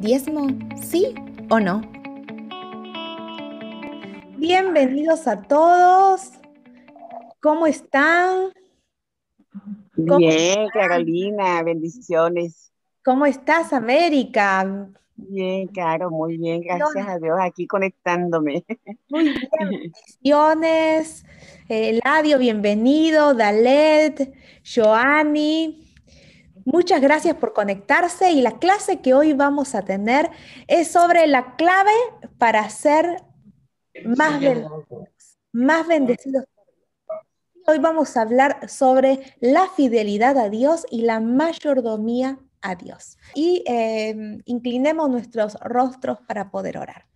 ¿Diezmo? ¿Sí o no? Bienvenidos a todos. ¿Cómo están? Bien, Carolina, bendiciones. ¿Cómo estás, América? Bien, claro, muy bien, gracias a Dios, aquí conectándome. Muy bien, bendiciones. Eladio, bienvenido. Dalet, Joani, Muchas gracias por conectarse y la clase que hoy vamos a tener es sobre la clave para ser más bendecidos, más bendecidos. Hoy vamos a hablar sobre la fidelidad a Dios y la mayordomía a Dios. Y eh, inclinemos nuestros rostros para poder orar.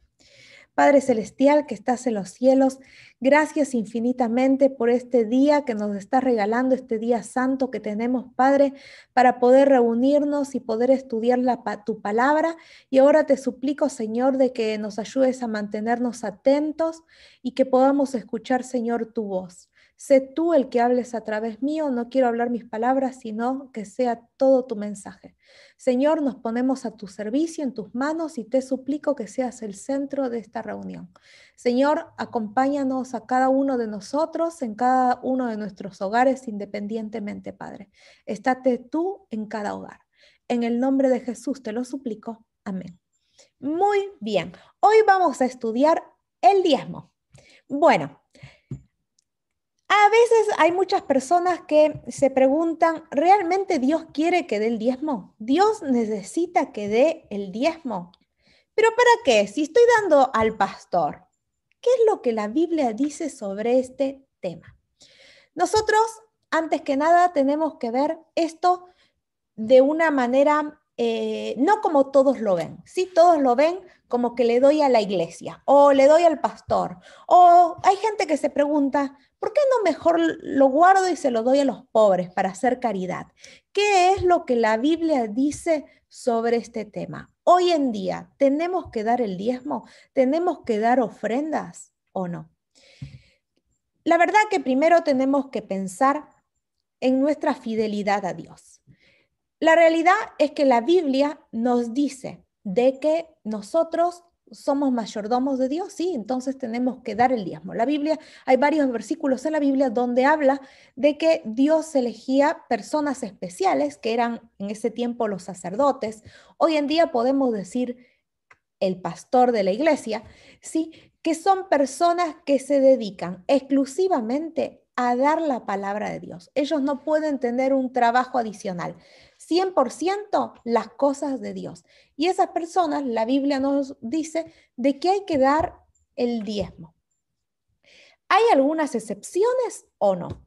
Padre Celestial que estás en los cielos, gracias infinitamente por este día que nos estás regalando, este día santo que tenemos, Padre, para poder reunirnos y poder estudiar la, tu palabra. Y ahora te suplico, Señor, de que nos ayudes a mantenernos atentos y que podamos escuchar, Señor, tu voz. Sé tú el que hables a través mío, no quiero hablar mis palabras, sino que sea todo tu mensaje. Señor, nos ponemos a tu servicio, en tus manos, y te suplico que seas el centro de esta reunión. Señor, acompáñanos a cada uno de nosotros, en cada uno de nuestros hogares, independientemente, Padre. Estate tú en cada hogar. En el nombre de Jesús te lo suplico. Amén. Muy bien, hoy vamos a estudiar el diezmo. Bueno, a veces hay muchas personas que se preguntan, ¿realmente Dios quiere que dé el diezmo? Dios necesita que dé el diezmo. ¿Pero para qué? Si estoy dando al pastor, ¿qué es lo que la Biblia dice sobre este tema? Nosotros, antes que nada, tenemos que ver esto de una manera, eh, no como todos lo ven, Si todos lo ven como que le doy a la iglesia o le doy al pastor. O hay gente que se pregunta, ¿por qué no mejor lo guardo y se lo doy a los pobres para hacer caridad? ¿Qué es lo que la Biblia dice sobre este tema? Hoy en día, ¿tenemos que dar el diezmo? ¿Tenemos que dar ofrendas o no? La verdad que primero tenemos que pensar en nuestra fidelidad a Dios. La realidad es que la Biblia nos dice de que nosotros somos mayordomos de Dios, sí, entonces tenemos que dar el diezmo. La Biblia, hay varios versículos en la Biblia donde habla de que Dios elegía personas especiales, que eran en ese tiempo los sacerdotes. Hoy en día podemos decir el pastor de la iglesia, sí, que son personas que se dedican exclusivamente a dar la palabra de Dios. Ellos no pueden tener un trabajo adicional. 100% las cosas de Dios. Y esas personas, la Biblia nos dice de que hay que dar el diezmo. ¿Hay algunas excepciones o no?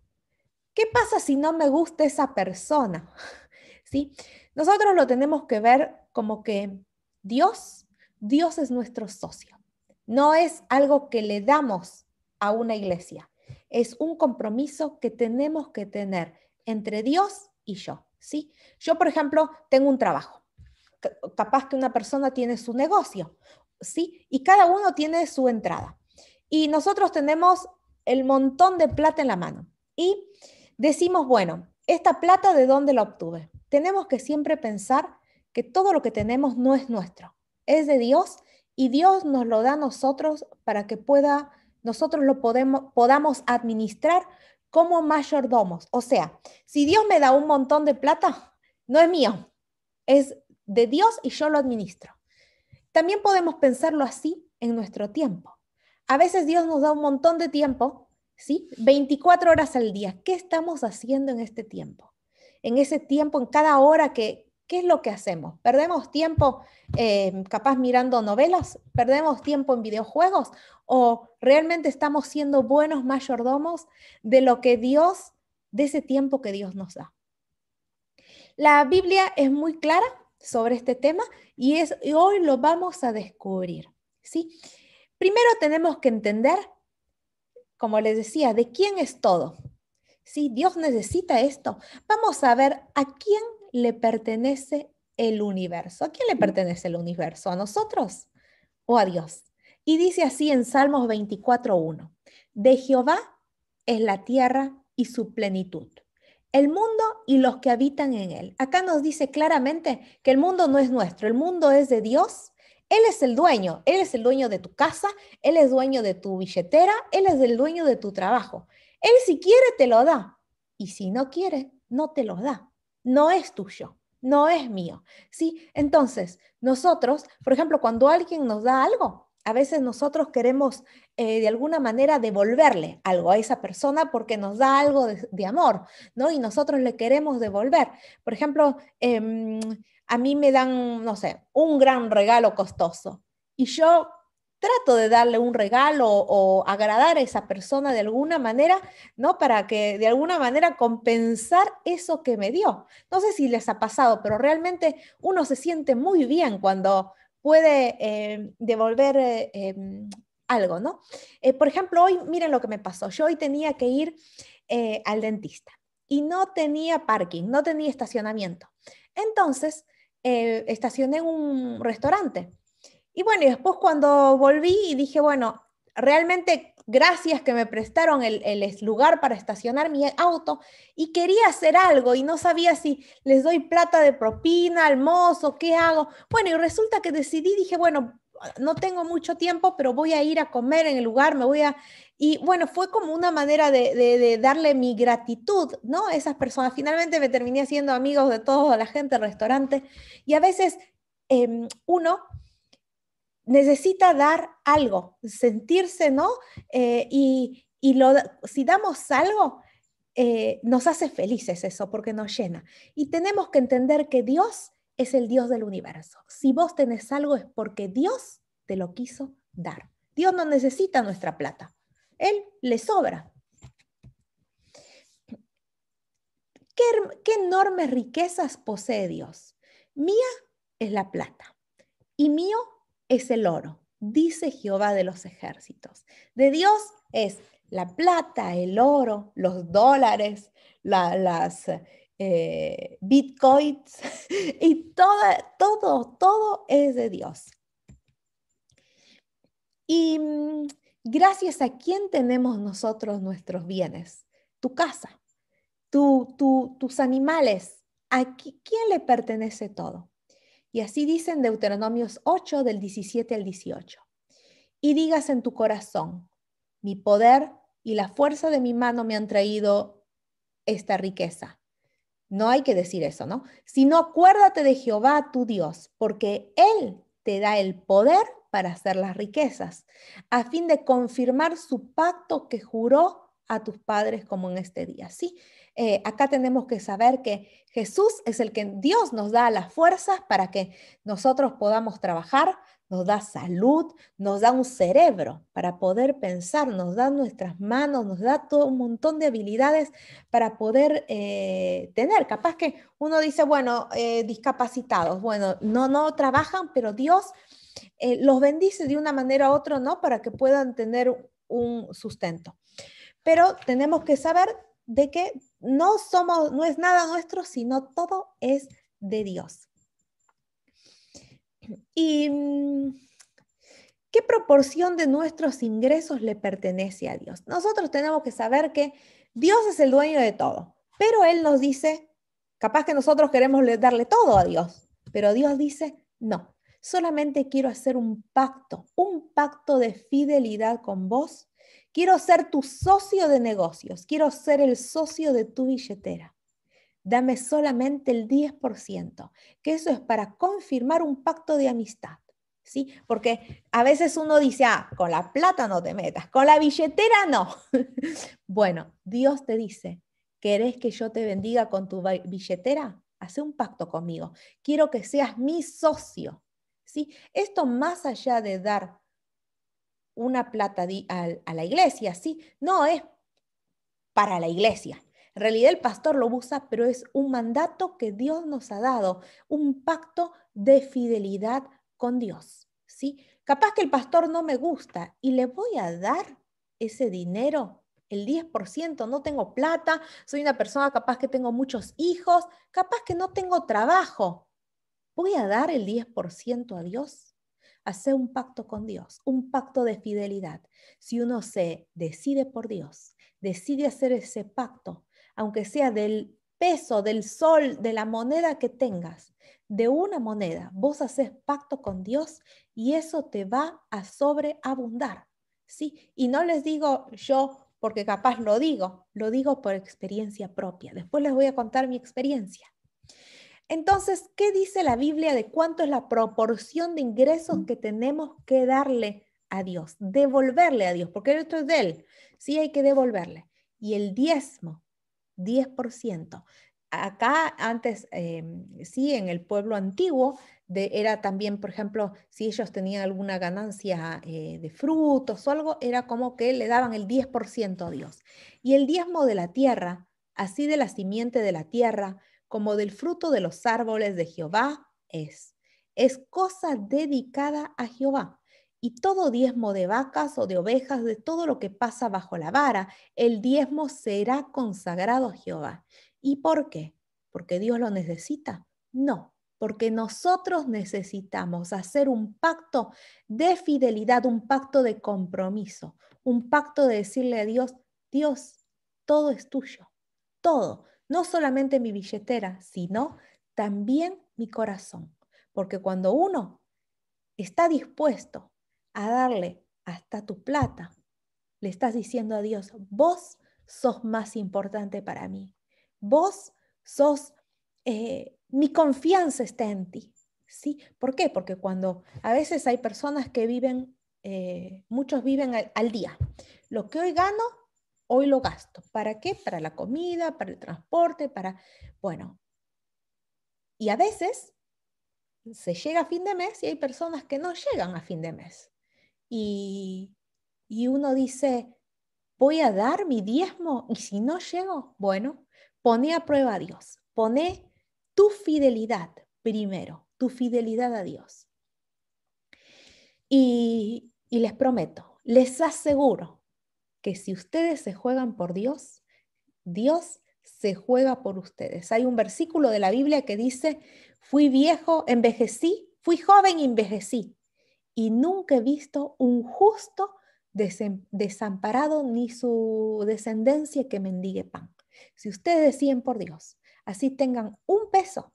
¿Qué pasa si no me gusta esa persona? ¿Sí? Nosotros lo tenemos que ver como que Dios, Dios es nuestro socio. No es algo que le damos a una iglesia. Es un compromiso que tenemos que tener entre Dios y yo. ¿sí? Yo, por ejemplo, tengo un trabajo. Capaz que una persona tiene su negocio, ¿sí? Y cada uno tiene su entrada. Y nosotros tenemos el montón de plata en la mano. Y decimos, bueno, ¿esta plata de dónde la obtuve? Tenemos que siempre pensar que todo lo que tenemos no es nuestro, es de Dios y Dios nos lo da a nosotros para que pueda, nosotros lo podemos, podamos administrar como mayordomos. O sea, si Dios me da un montón de plata, no es mío, es de Dios y yo lo administro. También podemos pensarlo así en nuestro tiempo. A veces Dios nos da un montón de tiempo, ¿sí? 24 horas al día. ¿Qué estamos haciendo en este tiempo? En ese tiempo, en cada hora que, ¿qué es lo que hacemos? ¿Perdemos tiempo em, capaz mirando novelas? ¿Perdemos tiempo en videojuegos? ¿O realmente estamos siendo buenos mayordomos de lo que Dios, de ese tiempo que Dios nos da? La Biblia es muy clara sobre este tema y, es, hoy lo vamos a descubrir. ¿sí? Primero tenemos que entender, como les decía, de quién es todo. si Dios necesita esto. Vamos a ver a quién le pertenece el universo. ¿A quién le pertenece el universo? ¿A nosotros o a Dios? Y dice así en Salmos 24.1, de Jehová es la tierra y su plenitud, el mundo y los que habitan en él. Acá nos dice claramente que el mundo no es nuestro, el mundo es de Dios. Él es el dueño, Él es el dueño de tu casa, Él es dueño de tu billetera, Él es el dueño de tu trabajo. Él si quiere te lo da y si no quiere, no te lo da no es tuyo, no es mío, ¿sí? Entonces, nosotros, por ejemplo, cuando alguien nos da algo, a veces nosotros queremos eh, de alguna manera devolverle algo a esa persona porque nos da algo de, amor, ¿no? Y nosotros le queremos devolver. Por ejemplo, em, a mí me dan, no sé, un gran regalo costoso y yo trato de darle un regalo o agradar a esa persona de alguna manera, ¿no? Para que de alguna manera compensar eso que me dio. No sé si les ha pasado, pero realmente uno se siente muy bien cuando puede em, devolver eh, em, algo, ¿no? Eh, por ejemplo, hoy, miren lo que me pasó. Yo hoy tenía que ir eh, al dentista y no tenía parking, no tenía estacionamiento. Entonces, estacioné en un restaurante y bueno, y después cuando volví y dije, bueno, realmente gracias que me prestaron el, lugar para estacionar mi auto y quería hacer algo y no sabía si les doy plata de propina al mozo, qué hago. Bueno, y resulta que decidí, dije, bueno, no tengo mucho tiempo, pero voy a ir a comer en el lugar, me voy a... Y bueno, fue como una manera de, darle mi gratitud, ¿no? esas personas. Finalmente me terminé siendo amigos de toda la gente del restaurante y a veces em, uno necesita dar algo, sentirse, ¿no? Eh, y, si damos algo, eh, nos hace felices eso, porque nos llena. Y tenemos que entender que Dios es el Dios del universo. Si vos tenés algo es porque Dios te lo quiso dar. Dios no necesita nuestra plata, Él le sobra. ¿Qué, qué enormes riquezas posee Dios? Mía es la plata y mío es el oro, dice Jehová de los ejércitos. De Dios es la plata, el oro, los dólares, las eh, bitcoins y todo, todo, todo es de Dios. Y mm, gracias a quién tenemos nosotros nuestros bienes, tu casa, tus animales, ¿a quién le pertenece todo? Y así dicen Deuteronomios 8 del 17 al 18. Y digas en tu corazón, mi poder y la fuerza de mi mano me han traído esta riqueza. No hay que decir eso, ¿no? Sino acuérdate de Jehová tu Dios, porque Él te da el poder para hacer las riquezas, a fin de confirmar su pacto que juró a tus padres como en este día. Sí, eh, acá tenemos que saber que Jesús es el que Dios nos da las fuerzas para que nosotros podamos trabajar, nos da salud, nos da un cerebro para poder pensar, nos da nuestras manos, nos da todo un montón de habilidades para poder eh, tener. Capaz que uno dice, bueno, eh, discapacitados, bueno, no, no trabajan, pero Dios los bendice de una manera u otra, ¿no? Para que puedan tener un sustento. Pero tenemos que saber de que no somos, no es nada nuestro, sino todo es de Dios. ¿Y qué proporción de nuestros ingresos le pertenece a Dios? Nosotros tenemos que saber que Dios es el dueño de todo, pero Él nos dice, capaz que nosotros queremos darle todo a Dios, pero Dios dice, no, solamente quiero hacer un pacto, un pacto de fidelidad con vos Quiero ser tu socio de negocios, quiero ser el socio de tu billetera. Dame solamente el 10%, que eso es para confirmar un pacto de amistad. ¿Sí? Porque a veces uno dice, ah, con la plata no te metas, con la billetera no. bueno, Dios te dice, ¿querés que yo te bendiga con tu billetera? Hace un pacto conmigo. Quiero que seas mi socio. ¿Sí? Esto más allá de dar una plata a, la iglesia, sí, no es para la iglesia. En realidad el pastor lo usa, pero es un mandato que Dios nos ha dado, un pacto de fidelidad con Dios, ¿sí? Capaz que el pastor no me gusta y le voy a dar ese dinero, el 10%, no tengo plata, soy una persona capaz que tengo muchos hijos, capaz que no tengo trabajo. ¿Voy a dar el 10% a Dios? hacer un pacto con Dios, un pacto de fidelidad. Si uno se decide por Dios, decide hacer ese pacto, aunque sea del peso, del sol, de la moneda que tengas, de una moneda, vos haces pacto con Dios y eso te va a sobreabundar. ¿sí? Y no les digo yo porque capaz lo digo, lo digo por experiencia propia. Después les voy a contar mi experiencia. Entonces, ¿qué dice la Biblia de cuánto es la proporción de ingresos que tenemos que darle a Dios? Devolverle a Dios, porque esto es de Él. Sí hay que devolverle. Y el diezmo, 10%. Acá antes, em, sí, en el pueblo antiguo, era también, por ejemplo, si ellos tenían alguna ganancia eh, de frutos o algo, era como que le daban el 10% a Dios. Y el diezmo de la tierra, así de la simiente de la tierra, como del fruto de los árboles de Jehová es. Es cosa dedicada a Jehová. Y todo diezmo de vacas o de ovejas, de todo lo que pasa bajo la vara, el diezmo será consagrado a Jehová. ¿Y por qué? ¿Porque Dios lo necesita? No, porque nosotros necesitamos hacer un pacto de fidelidad, un pacto de compromiso, un pacto de decirle a Dios, Dios, todo es tuyo, todo, no solamente mi billetera, sino también mi corazón. Porque cuando uno está dispuesto a darle hasta tu plata, le estás diciendo a Dios, vos sos más importante para mí, vos sos, eh, mi confianza está en ti. ¿Sí? ¿Por qué? Porque cuando a veces hay personas que viven, eh, muchos viven al día. Lo que hoy gano hoy lo gasto. ¿Para qué? Para la comida, para el transporte, para, bueno. Y a veces se llega a fin de mes y hay personas que no llegan a fin de mes. Y, uno dice, voy a dar mi diezmo y si no llego, bueno, pone a prueba a Dios, pone tu fidelidad primero, tu fidelidad a Dios. y les prometo, les aseguro que si ustedes se juegan por Dios, Dios se juega por ustedes. Hay un versículo de la Biblia que dice, fui viejo, envejecí, fui joven, envejecí, y nunca he visto un justo desamparado ni su descendencia que mendigue pan. Si ustedes decían por Dios, así tengan un peso,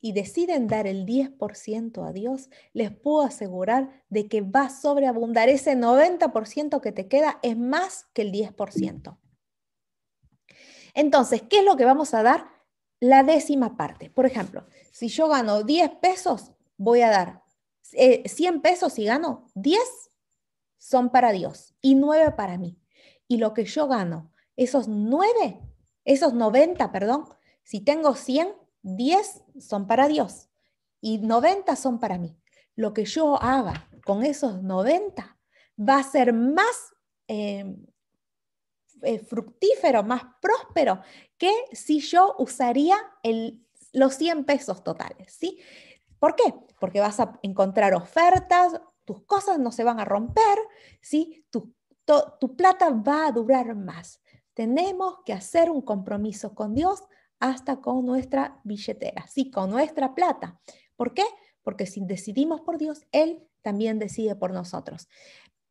y deciden dar el 10% a Dios, les puedo asegurar de que va a sobreabundar. Ese 90% que te queda es más que el 10%. Entonces, ¿qué es lo que vamos a dar? La décima parte. Por ejemplo, si yo gano 10 pesos, voy a dar 100 eh, pesos y gano 10 son para Dios y 9 para mí. Y lo que yo gano, esos 9, esos 90, perdón, si tengo 100, 10 son para Dios y 90 son para mí. Lo que yo haga con esos 90 va a ser más eh, eh, fructífero, más próspero que si yo usaría el, los 100 pesos totales. ¿sí? ¿Por qué? Porque vas a encontrar ofertas, tus cosas no se van a romper, ¿sí? tu, tu plata va a durar más. Tenemos que hacer un compromiso con Dios hasta con nuestra billetera, sí, con nuestra plata. ¿Por qué? Porque si decidimos por Dios, Él también decide por nosotros.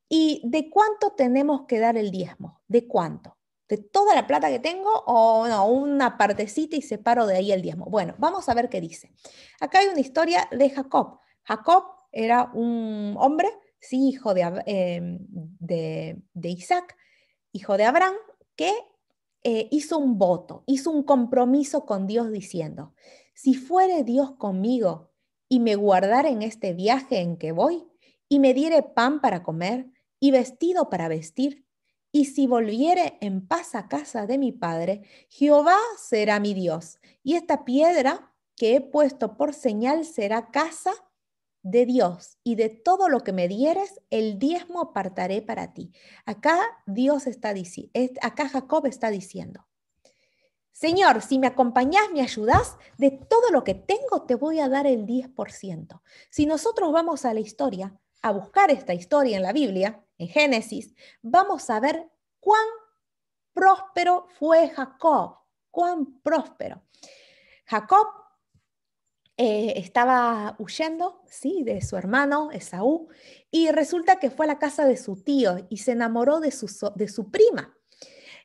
¿Y de cuánto tenemos que dar el diezmo? ¿De cuánto? ¿De toda la plata que tengo o no, una partecita y separo de ahí el diezmo? Bueno, vamos a ver qué dice. Acá hay una historia de Jacob. Jacob era un hombre, sí, hijo de, eh, de, de Isaac, hijo de Abraham, que eh, hizo un voto, hizo un compromiso con Dios diciendo, si fuere Dios conmigo y me guardara en este viaje en que voy, y me diere pan para comer y vestido para vestir, y si volviere en paz a casa de mi padre, Jehová será mi Dios, y esta piedra que he puesto por señal será casa de Dios y de todo lo que me dieres, el diezmo apartaré para ti. Acá Dios está diciendo, acá Jacob está diciendo, Señor, si me acompañas, me ayudás, de todo lo que tengo te voy a dar el 10%. Si nosotros vamos a la historia, a buscar esta historia en la Biblia, en Génesis, vamos a ver cuán próspero fue Jacob, cuán próspero. Jacob eh, estaba huyendo, sí, de su hermano Esaú, y resulta que fue a la casa de su tío y se enamoró de su, de su prima.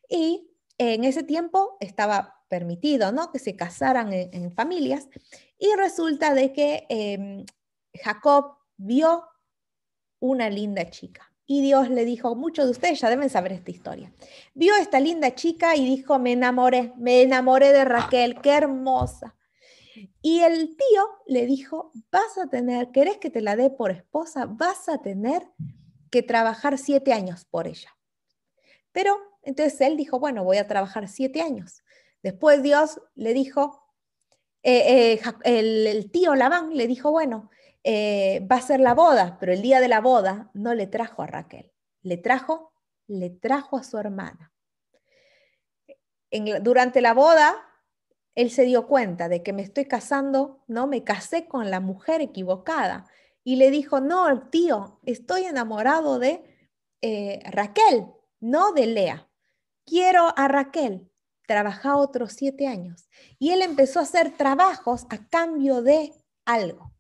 Y en ese tiempo estaba permitido, ¿no? Que se casaran en, familias. Y resulta de que em, Jacob vio una linda chica. Y Dios le dijo, muchos de ustedes ya deben saber esta historia. Vio esta linda chica y dijo, me enamoré, me enamoré de ah. Raquel, qué hermosa. Y el tío le dijo, vas a tener, ¿querés que te la dé por esposa? Vas a tener que trabajar siete años por ella. Pero entonces él dijo, bueno, voy a trabajar siete años. Después Dios le dijo, eh, eh, el, tío Labán le dijo, bueno, eh, va a ser la boda, pero el día de la boda no le trajo a Raquel, le trajo, le trajo a su hermana. durante la boda, él se dio cuenta de que me estoy casando, ¿no? Me casé con la mujer equivocada. Y le dijo, no, tío, estoy enamorado de eh, Raquel, no de Lea. Quiero a Raquel. Trabaja otros siete años. Y él empezó a hacer trabajos a cambio de algo.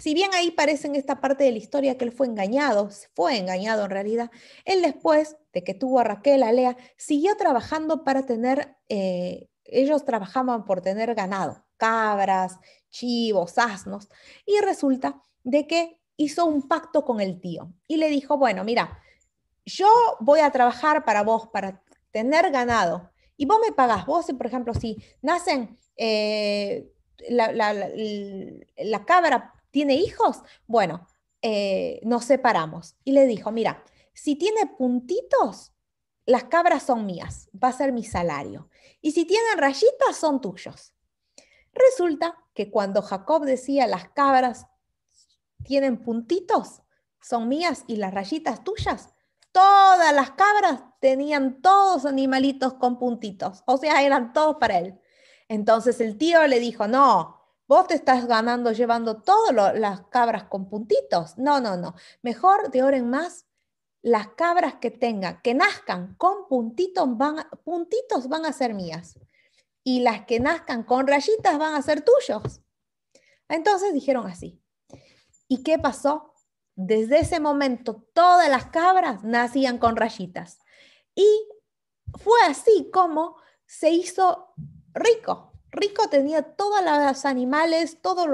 Si bien ahí parece en esta parte de la historia que él fue engañado, fue engañado en realidad, él después de que tuvo a Raquel, a Lea, siguió trabajando para tener eh, ellos trabajaban por tener ganado, cabras, chivos, asnos, y resulta de que hizo un pacto con el tío y le dijo, bueno, mira, yo voy a trabajar para vos, para tener ganado, y vos me pagás, vos, por ejemplo, si nacen, eh, la, cabra tiene hijos, bueno, eh, nos separamos. Y le dijo, mira, si tiene puntitos, las cabras son mías, va a ser mi salario. Y si tienen rayitas, son tuyos. Resulta que cuando Jacob decía las cabras tienen puntitos, son mías y las rayitas tuyas, todas las cabras tenían todos animalitos con puntitos, o sea, eran todos para él. Entonces el tío le dijo, no, vos te estás ganando llevando todas las cabras con puntitos. No, no, no, mejor de ahora más las cabras que tenga, que nazcan con puntitos van, puntitos van a ser mías. Y las que nazcan con rayitas van a ser tuyos. Entonces dijeron así. ¿Y qué pasó? Desde ese momento todas las cabras nacían con rayitas. Y fue así como se hizo rico. Rico tenía todos los animales, todos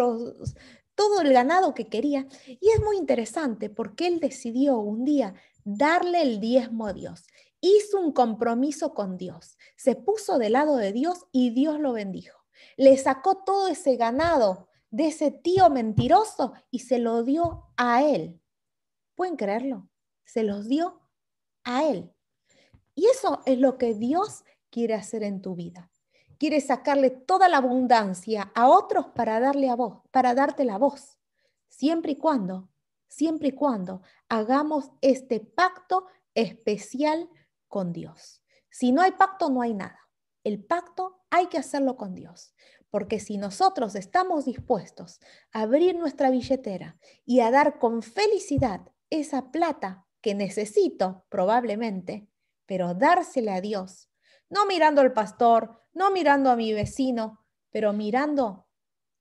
todo el ganado que quería. Y es muy interesante porque él decidió un día darle el diezmo a Dios. Hizo un compromiso con Dios, se puso del lado de Dios y Dios lo bendijo. Le sacó todo ese ganado de ese tío mentiroso y se lo dio a él. ¿Pueden creerlo? Se los dio a él. Y eso es lo que Dios quiere hacer en tu vida. Quiere sacarle toda la abundancia a otros para darle a vos, para darte la voz, siempre y cuando siempre y cuando hagamos este pacto especial con Dios. Si no hay pacto, no hay nada. El pacto hay que hacerlo con Dios, porque si nosotros estamos dispuestos a abrir nuestra billetera y a dar con felicidad esa plata que necesito probablemente, pero dársela a Dios, no mirando al pastor, no mirando a mi vecino, pero mirando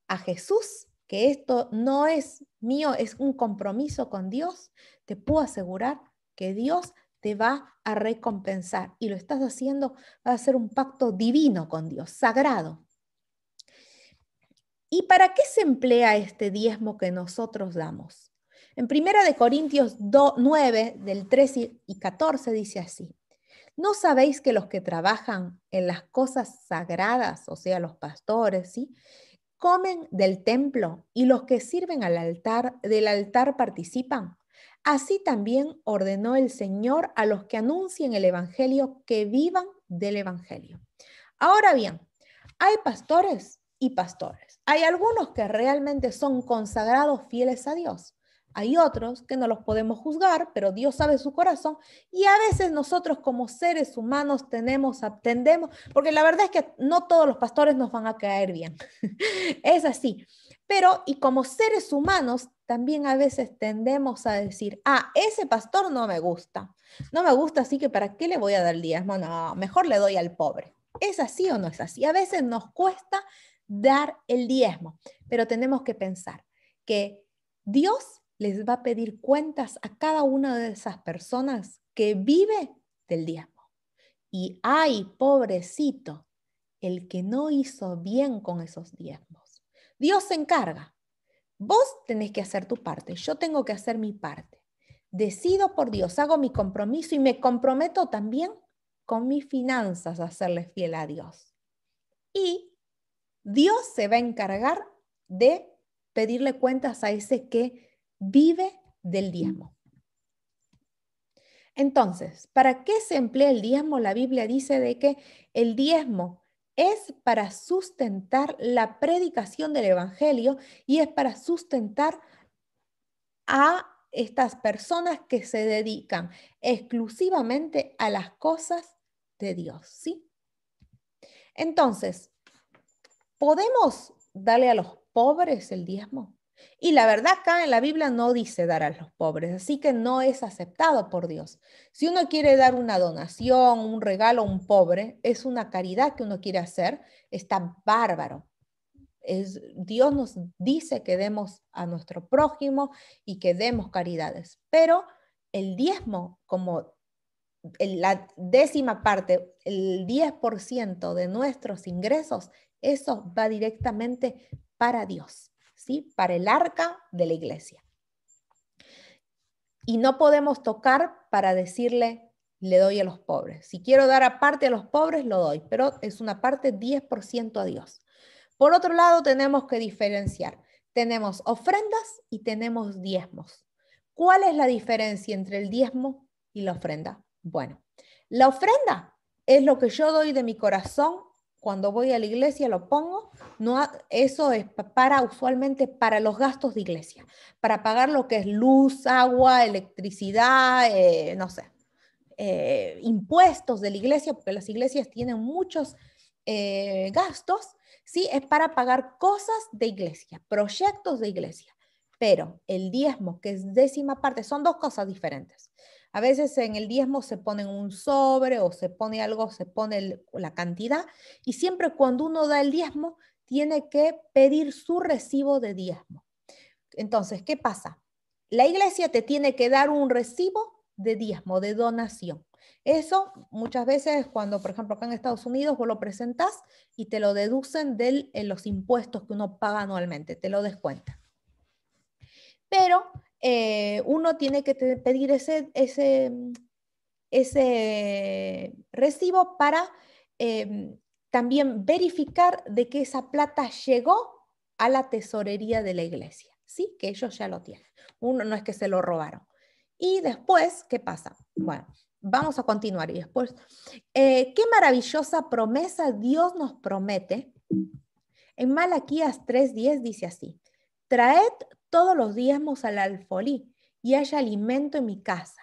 a Jesús que esto no es mío, es un compromiso con Dios, te puedo asegurar que Dios te va a recompensar y lo estás haciendo, va a ser un pacto divino con Dios, sagrado. ¿Y para qué se emplea este diezmo que nosotros damos? En 1 Corintios 9, del 13 y 14 dice así, ¿no sabéis que los que trabajan en las cosas sagradas, o sea, los pastores, ¿sí? comen del templo y los que sirven al altar del altar participan. Así también ordenó el Señor a los que anuncien el Evangelio que vivan del Evangelio. Ahora bien, hay pastores y pastores. Hay algunos que realmente son consagrados fieles a Dios hay otros que no los podemos juzgar, pero Dios sabe su corazón y a veces nosotros como seres humanos tenemos, atendemos, porque la verdad es que no todos los pastores nos van a caer bien. es así. Pero y como seres humanos también a veces tendemos a decir, ah, ese pastor no me gusta, no me gusta, así que ¿para qué le voy a dar el diezmo? No, mejor le doy al pobre. ¿Es así o no es así? A veces nos cuesta dar el diezmo, pero tenemos que pensar que Dios les va a pedir cuentas a cada una de esas personas que vive del diezmo. Y ay, pobrecito, el que no hizo bien con esos diezmos. Dios se encarga. Vos tenés que hacer tu parte, yo tengo que hacer mi parte. Decido por Dios, hago mi compromiso y me comprometo también con mis finanzas a serle fiel a Dios. Y Dios se va a encargar de pedirle cuentas a ese que vive del diezmo. Entonces, ¿para qué se emplea el diezmo? La Biblia dice de que el diezmo es para sustentar la predicación del Evangelio y es para sustentar a estas personas que se dedican exclusivamente a las cosas de Dios, ¿sí? Entonces, ¿podemos darle a los pobres el diezmo? Y la verdad acá en la Biblia no dice dar a los pobres, así que no es aceptado por Dios. Si uno quiere dar una donación, un regalo a un pobre, es una caridad que uno quiere hacer, está bárbaro. Dios nos dice que demos a nuestro prójimo y que demos caridades, pero el diezmo, como la décima parte, el 10% de nuestros ingresos, eso va directamente para Dios. Para el arca de la iglesia. Y no podemos tocar para decirle, le doy a los pobres. Si quiero dar aparte a los pobres, lo doy, pero es una parte 10% a Dios. Por otro lado, tenemos que diferenciar. Tenemos ofrendas y tenemos diezmos. ¿Cuál es la diferencia entre el diezmo y la ofrenda? Bueno, la ofrenda es lo que yo doy de mi corazón cuando voy a la iglesia lo pongo, no, eso es para usualmente para los gastos de iglesia, para pagar lo que es luz, agua, electricidad, eh, no sé, eh, impuestos de la iglesia, porque las iglesias tienen muchos eh, gastos, ¿sí? Es para pagar cosas de iglesia, proyectos de iglesia pero el diezmo, que es décima parte, son dos cosas diferentes. A veces en el diezmo se pone un sobre o se pone algo, se pone la cantidad, y siempre cuando uno da el diezmo, tiene que pedir su recibo de diezmo. Entonces, ¿qué pasa? La iglesia te tiene que dar un recibo de diezmo, de donación. Eso muchas veces cuando, por ejemplo, acá en Estados Unidos vos lo presentás y te lo deducen de eh, los impuestos que uno paga anualmente, te lo descuentan pero eh, uno tiene que pedir ese, ese, mm, ese recibo para em, también verificar de que esa plata llegó a la tesorería de la iglesia, ¿sí? Que ellos ya lo tienen. Uno no es que se lo robaron. Y después, ¿qué pasa? Bueno, vamos a continuar y después, eh, qué maravillosa promesa Dios nos promete. En Malaquías 3.10 dice así, traed todos los diezmos al alfolí y haya alimento en mi casa.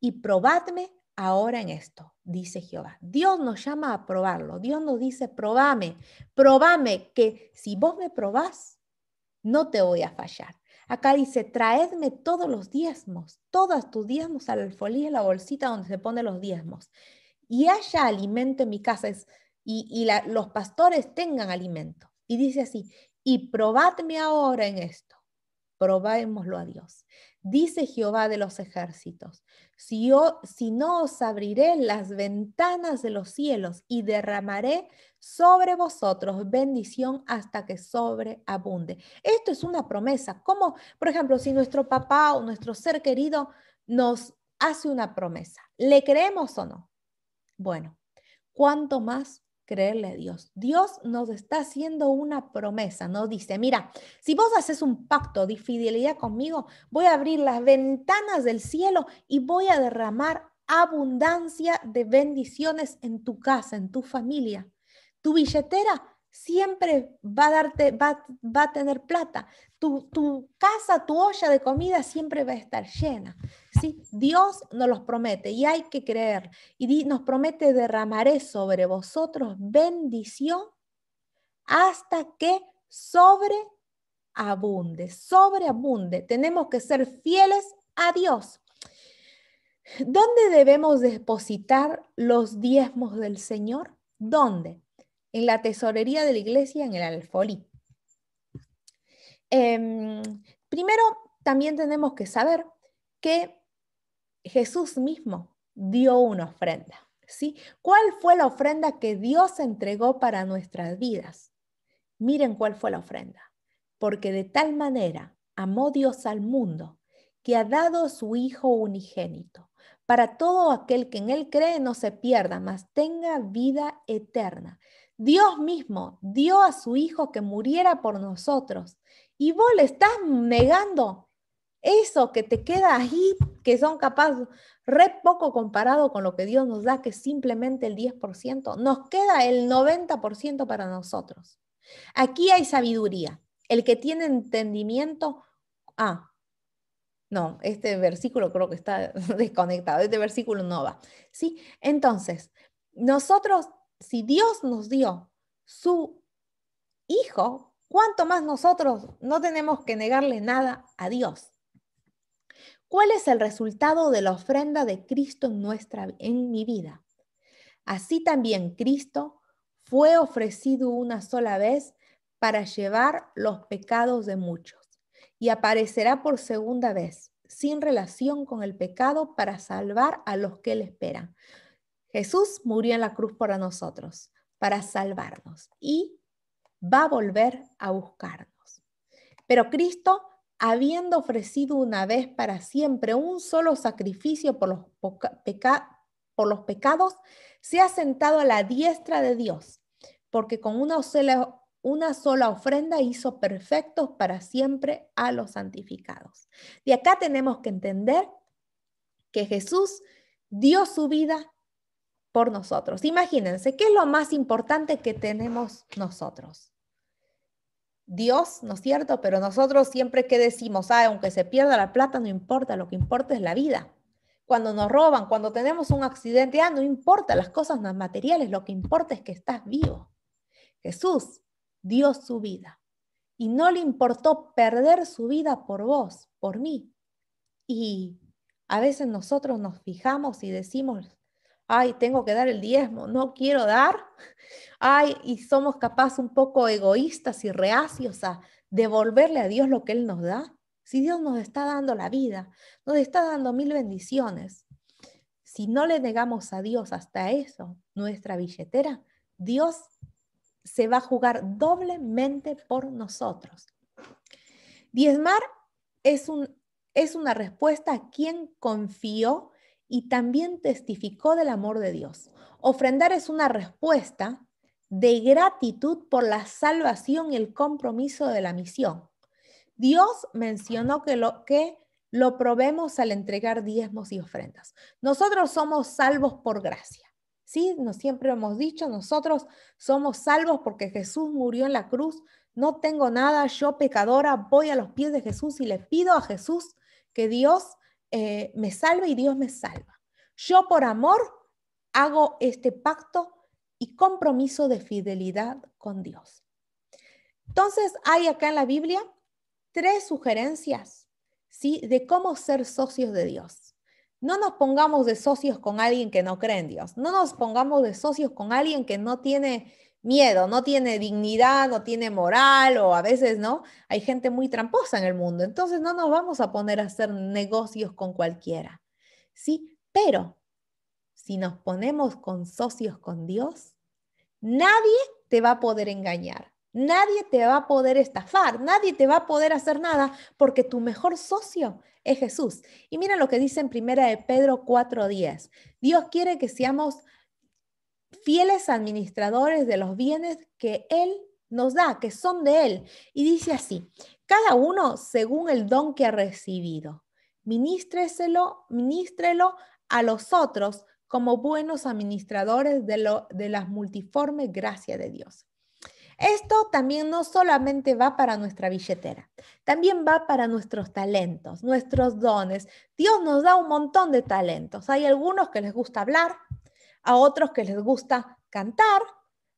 Y probadme ahora en esto, dice Jehová. Dios nos llama a probarlo. Dios nos dice, probame, probame, que si vos me probás, no te voy a fallar. Acá dice, traedme todos los diezmos, todas tus diezmos al alfolí, en la bolsita donde se ponen los diezmos. Y haya alimento en mi casa y, los pastores tengan alimento. Y dice así, y probadme ahora en esto probémoslo a Dios. Dice Jehová de los ejércitos, si, yo, si no os abriré las ventanas de los cielos y derramaré sobre vosotros bendición hasta que sobreabunde. Esto es una promesa, como por ejemplo si nuestro papá o nuestro ser querido nos hace una promesa, ¿le creemos o no? Bueno, ¿cuánto más creerle a Dios. Dios nos está haciendo una promesa, nos dice, mira, si vos haces un pacto de fidelidad conmigo, voy a abrir las ventanas del cielo y voy a derramar abundancia de bendiciones en tu casa, en tu familia. Tu billetera siempre va a, darte, va, a tener plata. tu casa, tu olla de comida siempre va a estar llena. Dios nos los promete y hay que creer. Y nos promete derramaré sobre vosotros bendición hasta que sobreabunde, sobreabunde. Tenemos que ser fieles a Dios. ¿Dónde debemos depositar los diezmos del Señor? ¿Dónde? En la tesorería de la iglesia, en el alfolí. Em, primero, también tenemos que saber que Jesús mismo dio una ofrenda. ¿sí? ¿Cuál fue la ofrenda que Dios entregó para nuestras vidas? Miren cuál fue la ofrenda. Porque de tal manera amó Dios al mundo que ha dado su Hijo unigénito, para todo aquel que en Él cree no se pierda, mas tenga vida eterna. Dios mismo dio a su Hijo que muriera por nosotros. Y vos le estás negando eso que te queda ahí, que son capaces, re poco comparado con lo que Dios nos da, que es simplemente el 10%, nos queda el 90% para nosotros. Aquí hay sabiduría. El que tiene entendimiento, ah, no, este versículo creo que está desconectado, este versículo no va. ¿Sí? Entonces, nosotros, si Dios nos dio su Hijo, ¿cuánto más nosotros no tenemos que negarle nada a Dios? ¿Cuál es el resultado de la ofrenda de Cristo en, nuestra, en mi vida? Así también Cristo fue ofrecido una sola vez para llevar los pecados de muchos y aparecerá por segunda vez, sin relación con el pecado, para salvar a los que le esperan. Jesús murió en la cruz para nosotros, para salvarnos y va a volver a buscarnos. Pero Cristo habiendo ofrecido una vez para siempre un solo sacrificio por los, pecados, se ha sentado a la diestra de Dios, porque con una sola, una sola ofrenda hizo perfectos para siempre a los santificados. De acá tenemos que entender que Jesús dio su vida por nosotros. Imagínense, ¿qué es lo más importante que tenemos nosotros? Dios, ¿no es cierto? Pero nosotros siempre que decimos, ah, aunque se pierda la plata, no importa, lo que importa es la vida. Cuando nos roban, cuando tenemos un accidente, ah, no importa las cosas las materiales, lo que importa es que estás vivo. Jesús dio su vida y no le importó perder su vida por vos, por mí. Y a veces nosotros nos fijamos y decimos, ay, tengo que dar el diezmo, no quiero dar, ay, y somos capaces un poco egoístas y reacios a devolverle a Dios lo que Él nos da. Si Dios nos está dando la vida, nos está dando mil bendiciones. Si no le negamos a Dios hasta eso, nuestra billetera, Dios se va a jugar doblemente por nosotros. Diezmar es, un, es una respuesta a quien confió y también testificó del amor de Dios. Ofrendar es una respuesta de gratitud por la salvación y el compromiso de la misión. Dios mencionó que lo que lo probemos al entregar diezmos y ofrendas. Nosotros somos salvos por gracia. Sí, nos siempre hemos dicho, nosotros somos salvos porque Jesús murió en la cruz. No tengo nada, yo pecadora, voy a los pies de Jesús y le pido a Jesús que Dios eh, me salve y Dios me salva. Yo por amor hago este pacto y compromiso de fidelidad con Dios. Entonces hay acá en la Biblia tres sugerencias de cómo ser socios de Dios. No nos pongamos de socios con alguien que no cree en Dios. No nos pongamos de socios con alguien que no tiene miedo, no tiene dignidad, no tiene moral o a veces, ¿no? Hay gente muy tramposa en el mundo, entonces no nos vamos a poner a hacer negocios con cualquiera, ¿sí? Pero si nos ponemos con socios con Dios, nadie te va a poder engañar, nadie te va a poder estafar, nadie te va a poder hacer nada porque tu mejor socio es Jesús. Y mira lo que dice en primera de Pedro 4:10. Dios quiere que seamos fieles administradores de los bienes que Él nos da, que son de Él. Y dice así, cada uno según el don que ha recibido. Ministreselo, ministrelo a los otros como buenos administradores de, lo, de las multiformes gracias de Dios. Esto también no solamente va para nuestra billetera, también va para nuestros talentos, nuestros dones. Dios nos da un montón de talentos. Hay algunos que les gusta hablar, a otros que les gusta cantar,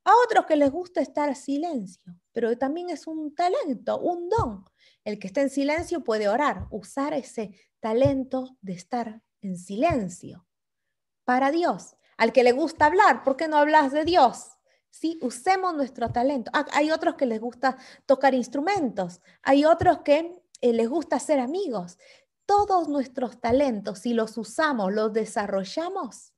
a otros que les gusta estar en silencio, pero también es un talento, un don. El que está en silencio puede orar, usar ese talento de estar en silencio para Dios. Al que le gusta hablar, ¿por qué no hablas de Dios? Sí, usemos nuestro talento. Ah, hay otros que les gusta tocar instrumentos, hay otros que eh, les gusta ser amigos. Todos nuestros talentos, si los usamos, los desarrollamos,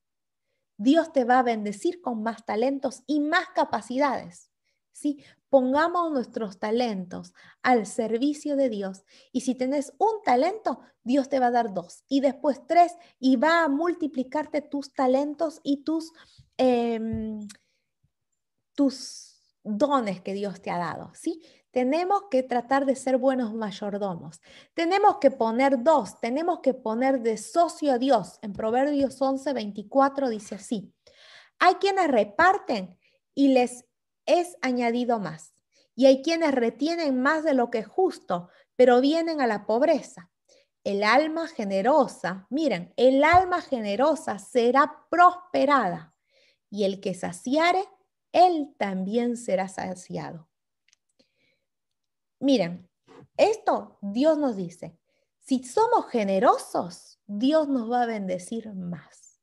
Dios te va a bendecir con más talentos y más capacidades. ¿sí? Pongamos nuestros talentos al servicio de Dios. Y si tenés un talento, Dios te va a dar dos y después tres y va a multiplicarte tus talentos y tus, em, tus dones que Dios te ha dado. ¿sí? Tenemos que tratar de ser buenos mayordomos. Tenemos que poner dos, tenemos que poner de socio a Dios. En Proverbios 11, 24 dice así. Hay quienes reparten y les es añadido más. Y hay quienes retienen más de lo que es justo, pero vienen a la pobreza. El alma generosa, miren, el alma generosa será prosperada. Y el que saciare, él también será saciado. Miren, esto Dios nos dice, si somos generosos, Dios nos va a bendecir más.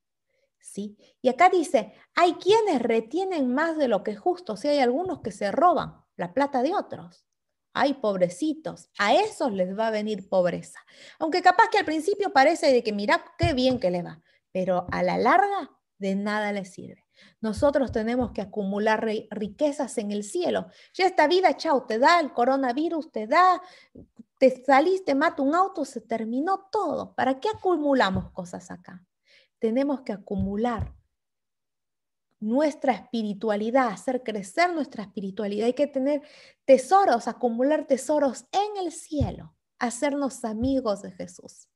¿Sí? Y acá dice, hay quienes retienen más de lo que es justo, si hay algunos que se roban la plata de otros. hay pobrecitos, a esos les va a venir pobreza. Aunque capaz que al principio parece de que mira qué bien que le va, pero a la larga de nada le sirve. Nosotros tenemos que acumular riquezas en el cielo. Ya esta vida, chao, te da el coronavirus, te da, te te mata un auto, se terminó todo. ¿Para qué acumulamos cosas acá? Tenemos que acumular nuestra espiritualidad, hacer crecer nuestra espiritualidad. Hay que tener tesoros, acumular tesoros en el cielo, hacernos amigos de Jesús.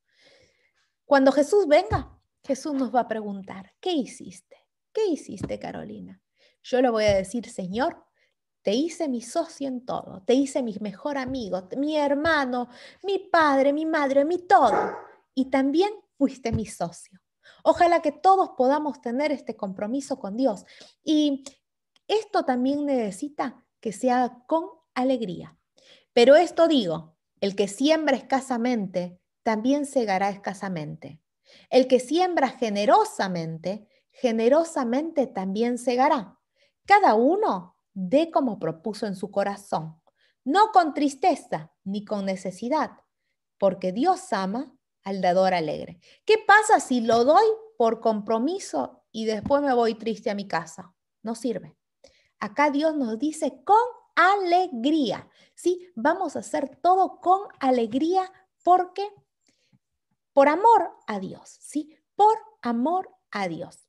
Cuando Jesús venga, Jesús nos va a preguntar, ¿qué hiciste? ¿Qué hiciste, Carolina? Yo le voy a decir, Señor, te hice mi socio en todo, te hice mi mejor amigo, mi hermano, mi padre, mi madre, mi todo. Y también fuiste mi socio. Ojalá que todos podamos tener este compromiso con Dios. Y esto también necesita que sea con alegría. Pero esto digo, el que siembra escasamente, también segará escasamente. El que siembra generosamente, generosamente también segará. Cada uno dé como propuso en su corazón, no con tristeza ni con necesidad, porque Dios ama al dador alegre. ¿Qué pasa si lo doy por compromiso y después me voy triste a mi casa? No sirve. Acá Dios nos dice con alegría, ¿sí? Vamos a hacer todo con alegría porque por amor a Dios, ¿sí? Por amor a Dios.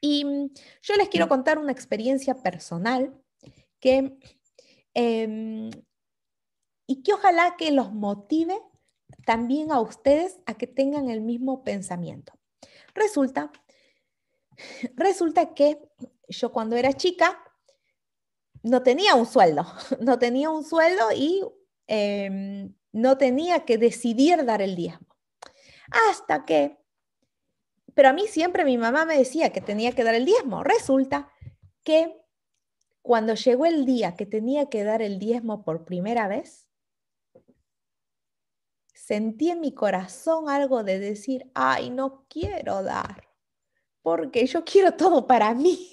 Y mm, yo les quiero contar una experiencia personal que, em, y que ojalá que los motive también a ustedes a que tengan el mismo pensamiento. Resulta, resulta que yo cuando era chica no tenía un sueldo, no tenía un sueldo y em, no tenía que decidir dar el diezmo hasta que... Pero a mí siempre mi mamá me decía que tenía que dar el diezmo. Resulta que cuando llegó el día que tenía que dar el diezmo por primera vez, sentí en mi corazón algo de decir, ay, no quiero dar, porque yo quiero todo para mí.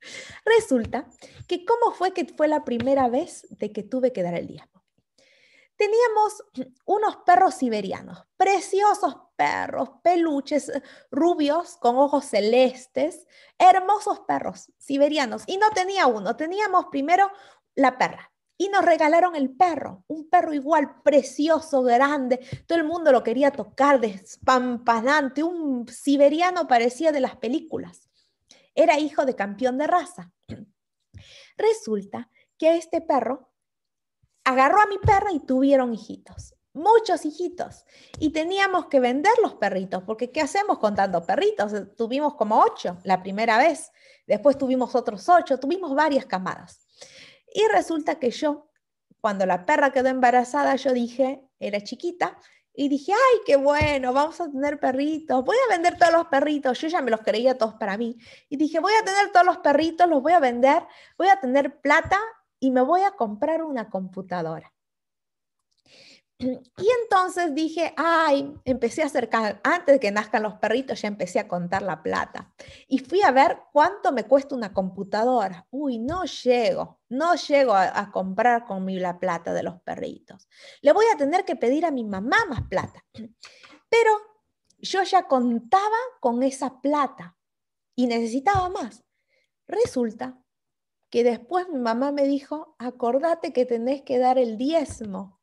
Resulta que cómo fue que fue la primera vez de que tuve que dar el diezmo teníamos unos perros siberianos, preciosos perros, peluches rubios con ojos celestes, hermosos perros siberianos. Y no tenía uno, teníamos primero la perra. Y nos regalaron el perro, un perro igual, precioso, grande. Todo el mundo lo quería tocar, despampanante, un siberiano parecía de las películas. Era hijo de campeón de raza. Resulta que este perro agarró a mi perra y tuvieron hijitos, muchos hijitos. Y teníamos que vender los perritos, porque ¿qué hacemos contando perritos? Eh, tuvimos como ocho la primera vez, después tuvimos otros ocho, tuvimos varias camadas. Y resulta que yo, cuando la perra quedó embarazada, yo dije, era chiquita, y dije, ay, qué bueno, vamos a tener perritos, voy a vender todos los perritos, yo ya me los creía todos para mí. Y dije, voy a tener todos los perritos, los voy a vender, voy a tener plata y me voy a comprar una computadora. Y entonces dije, ay, empecé a acercar, antes de que nazcan los perritos, ya empecé a contar la plata. Y fui a ver cuánto me cuesta una computadora. Uy, no llego, no llego a, comprar conmigo la plata de los perritos. Le voy a tener que pedir a mi mamá más plata. Pero yo ya contaba con esa plata y necesitaba más. Resulta que después mi mamá me dijo, acordate que tenés que dar el diezmo.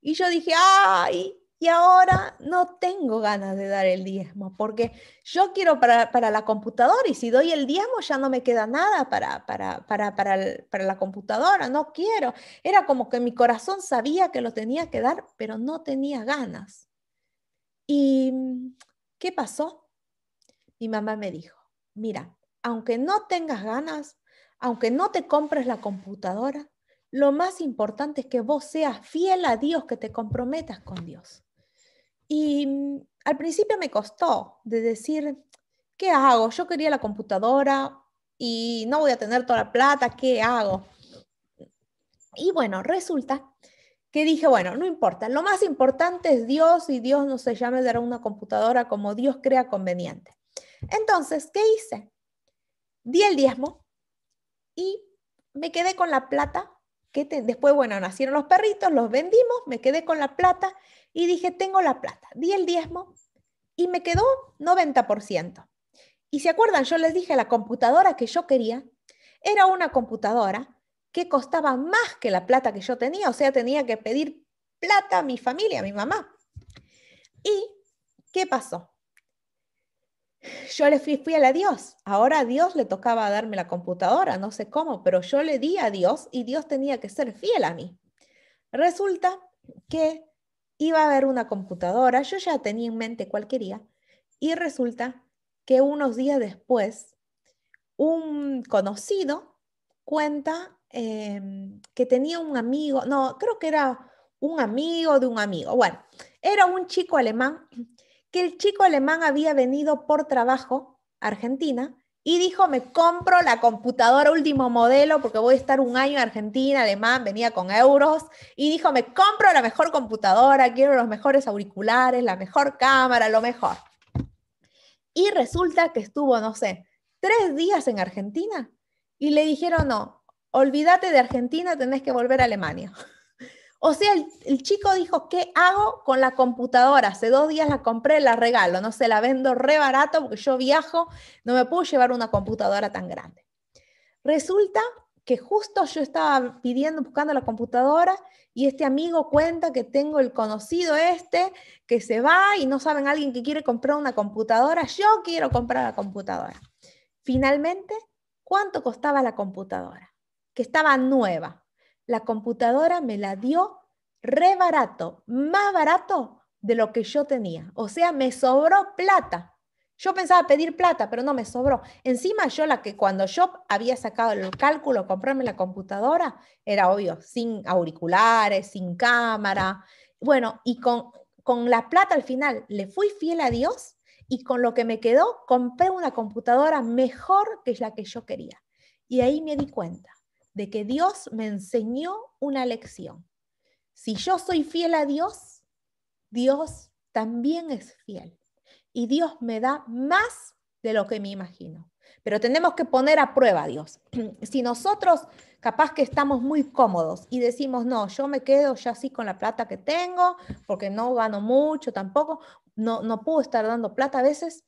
Y yo dije, ay, y ahora no tengo ganas de dar el diezmo, porque yo quiero para, la computadora y si doy el diezmo ya no me queda nada para, para, para, para la computadora, no quiero. Era como que mi corazón sabía que lo tenía que dar, pero no tenía ganas. ¿Y mm, qué pasó? Mi mamá me dijo, mira, aunque no tengas ganas, aunque no te compres la computadora, lo más importante es que vos seas fiel a Dios, que te comprometas con Dios. Y mm, al principio me costó de decir, ¿qué hago? Yo quería la computadora y no voy a tener toda la plata, ¿qué hago? Y bueno, resulta que dije, bueno, no importa, lo más importante es Dios y Dios no se llame dará una computadora como Dios crea conveniente. Entonces, ¿qué hice? Di el diezmo, y me quedé con la plata. Que después, bueno, nacieron los perritos, los vendimos, me quedé con la plata y dije, tengo la plata. Di el diezmo y me quedó 90%. Y se acuerdan, yo les dije la computadora que yo quería, era una computadora que costaba más que la plata que yo tenía, o sea, tenía que pedir plata a mi familia, a mi mamá. ¿Y qué pasó? yo le fui, fiel a Dios. Ahora a Dios le tocaba darme la computadora, no sé cómo, pero yo le di a Dios y Dios tenía que ser fiel a mí. Resulta que iba a haber una computadora, yo ya tenía en mente cuál quería, y resulta que unos días después, un conocido cuenta em, que tenía un amigo, no, creo que era un amigo de un amigo, bueno, era un chico alemán el chico alemán había venido por trabajo a Argentina y dijo, me compro la computadora último modelo porque voy a estar un año en Argentina, alemán, venía con euros, y dijo, me compro la mejor computadora, quiero los mejores auriculares, la mejor cámara, lo mejor. Y resulta que estuvo, no sé, tres días en Argentina y le dijeron, no, olvídate de Argentina, tenés que volver a Alemania. O sea, el, chico dijo, ¿qué hago con la computadora? Hace dos días la compré, la regalo, no sé, la vendo re barato porque yo viajo, no me puedo llevar una computadora tan grande. Resulta que justo yo estaba pidiendo, buscando la computadora y este amigo cuenta que tengo el conocido este que se va y no saben alguien que quiere comprar una computadora, yo quiero comprar la computadora. Finalmente, ¿cuánto costaba la computadora? Que estaba nueva, la computadora me la dio re barato, más barato de lo que yo tenía. O sea, me sobró plata. Yo pensaba pedir plata, pero no me sobró. Encima yo la que cuando yo había sacado el cálculo, comprarme la computadora, era obvio, sin auriculares, sin cámara. Bueno, y con, con la plata al final le fui fiel a Dios y con lo que me quedó compré una computadora mejor que la que yo quería. Y ahí me di cuenta de que Dios me enseñó una lección. Si yo soy fiel a Dios, Dios también es fiel y Dios me da más de lo que me imagino. Pero tenemos que poner a prueba a Dios. Si nosotros capaz que estamos muy cómodos y decimos, no, yo me quedo ya así con la plata que tengo, porque no gano mucho tampoco, no, no puedo estar dando plata a veces,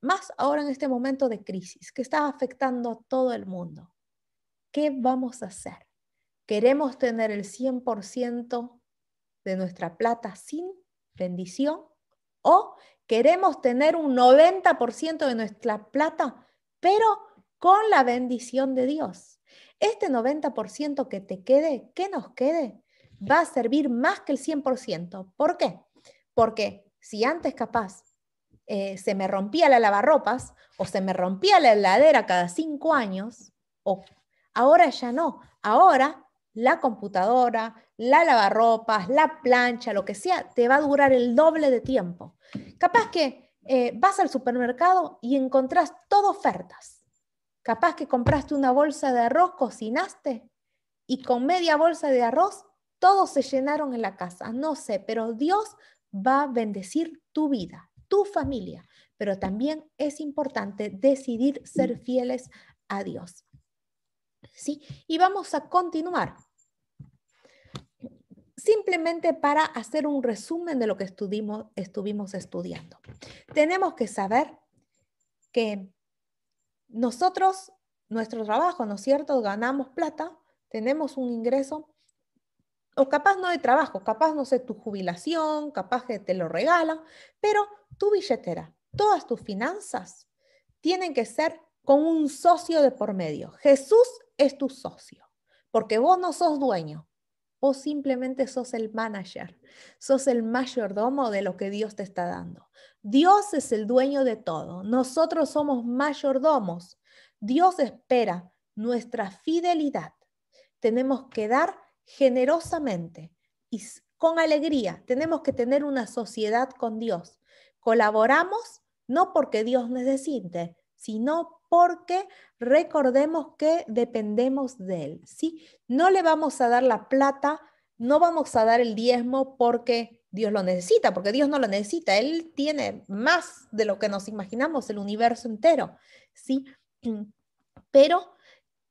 más ahora en este momento de crisis que está afectando a todo el mundo. ¿Qué vamos a hacer? ¿Queremos tener el 100% de nuestra plata sin bendición? ¿O queremos tener un 90% de nuestra plata, pero con la bendición de Dios? Este 90% que te quede, que nos quede, va a servir más que el 100%. ¿Por qué? Porque si antes capaz eh, se me rompía la lavarropas o se me rompía la heladera cada cinco años o Ahora ya no. Ahora la computadora, la lavarropas, la plancha, lo que sea, te va a durar el doble de tiempo. Capaz que eh, vas al supermercado y encontrás todo ofertas. Capaz que compraste una bolsa de arroz, cocinaste y con media bolsa de arroz todos se llenaron en la casa. No sé, pero Dios va a bendecir tu vida, tu familia. Pero también es importante decidir ser fieles a Dios. Y vamos a continuar. Simplemente para hacer un resumen de lo que estuvimos, estuvimos estudiando. Tenemos que saber que nosotros, nuestro trabajo, ¿no es cierto? Ganamos plata, tenemos un ingreso, o capaz no hay trabajo, capaz, no sé, tu jubilación, capaz que te lo regalan, pero tu billetera, todas tus finanzas tienen que ser con un socio de por medio. Jesús es tu socio, porque vos no sos dueño, vos simplemente sos el manager, sos el mayordomo de lo que Dios te está dando. Dios es el dueño de todo, nosotros somos mayordomos. Dios espera nuestra fidelidad. Tenemos que dar generosamente y con alegría. Tenemos que tener una sociedad con Dios. Colaboramos no porque Dios necesite, sino porque recordemos que dependemos de Él, ¿sí? No le vamos a dar la plata, no vamos a dar el diezmo porque Dios lo necesita, porque Dios no lo necesita, Él tiene más de lo que nos imaginamos, el universo entero, ¿sí? Pero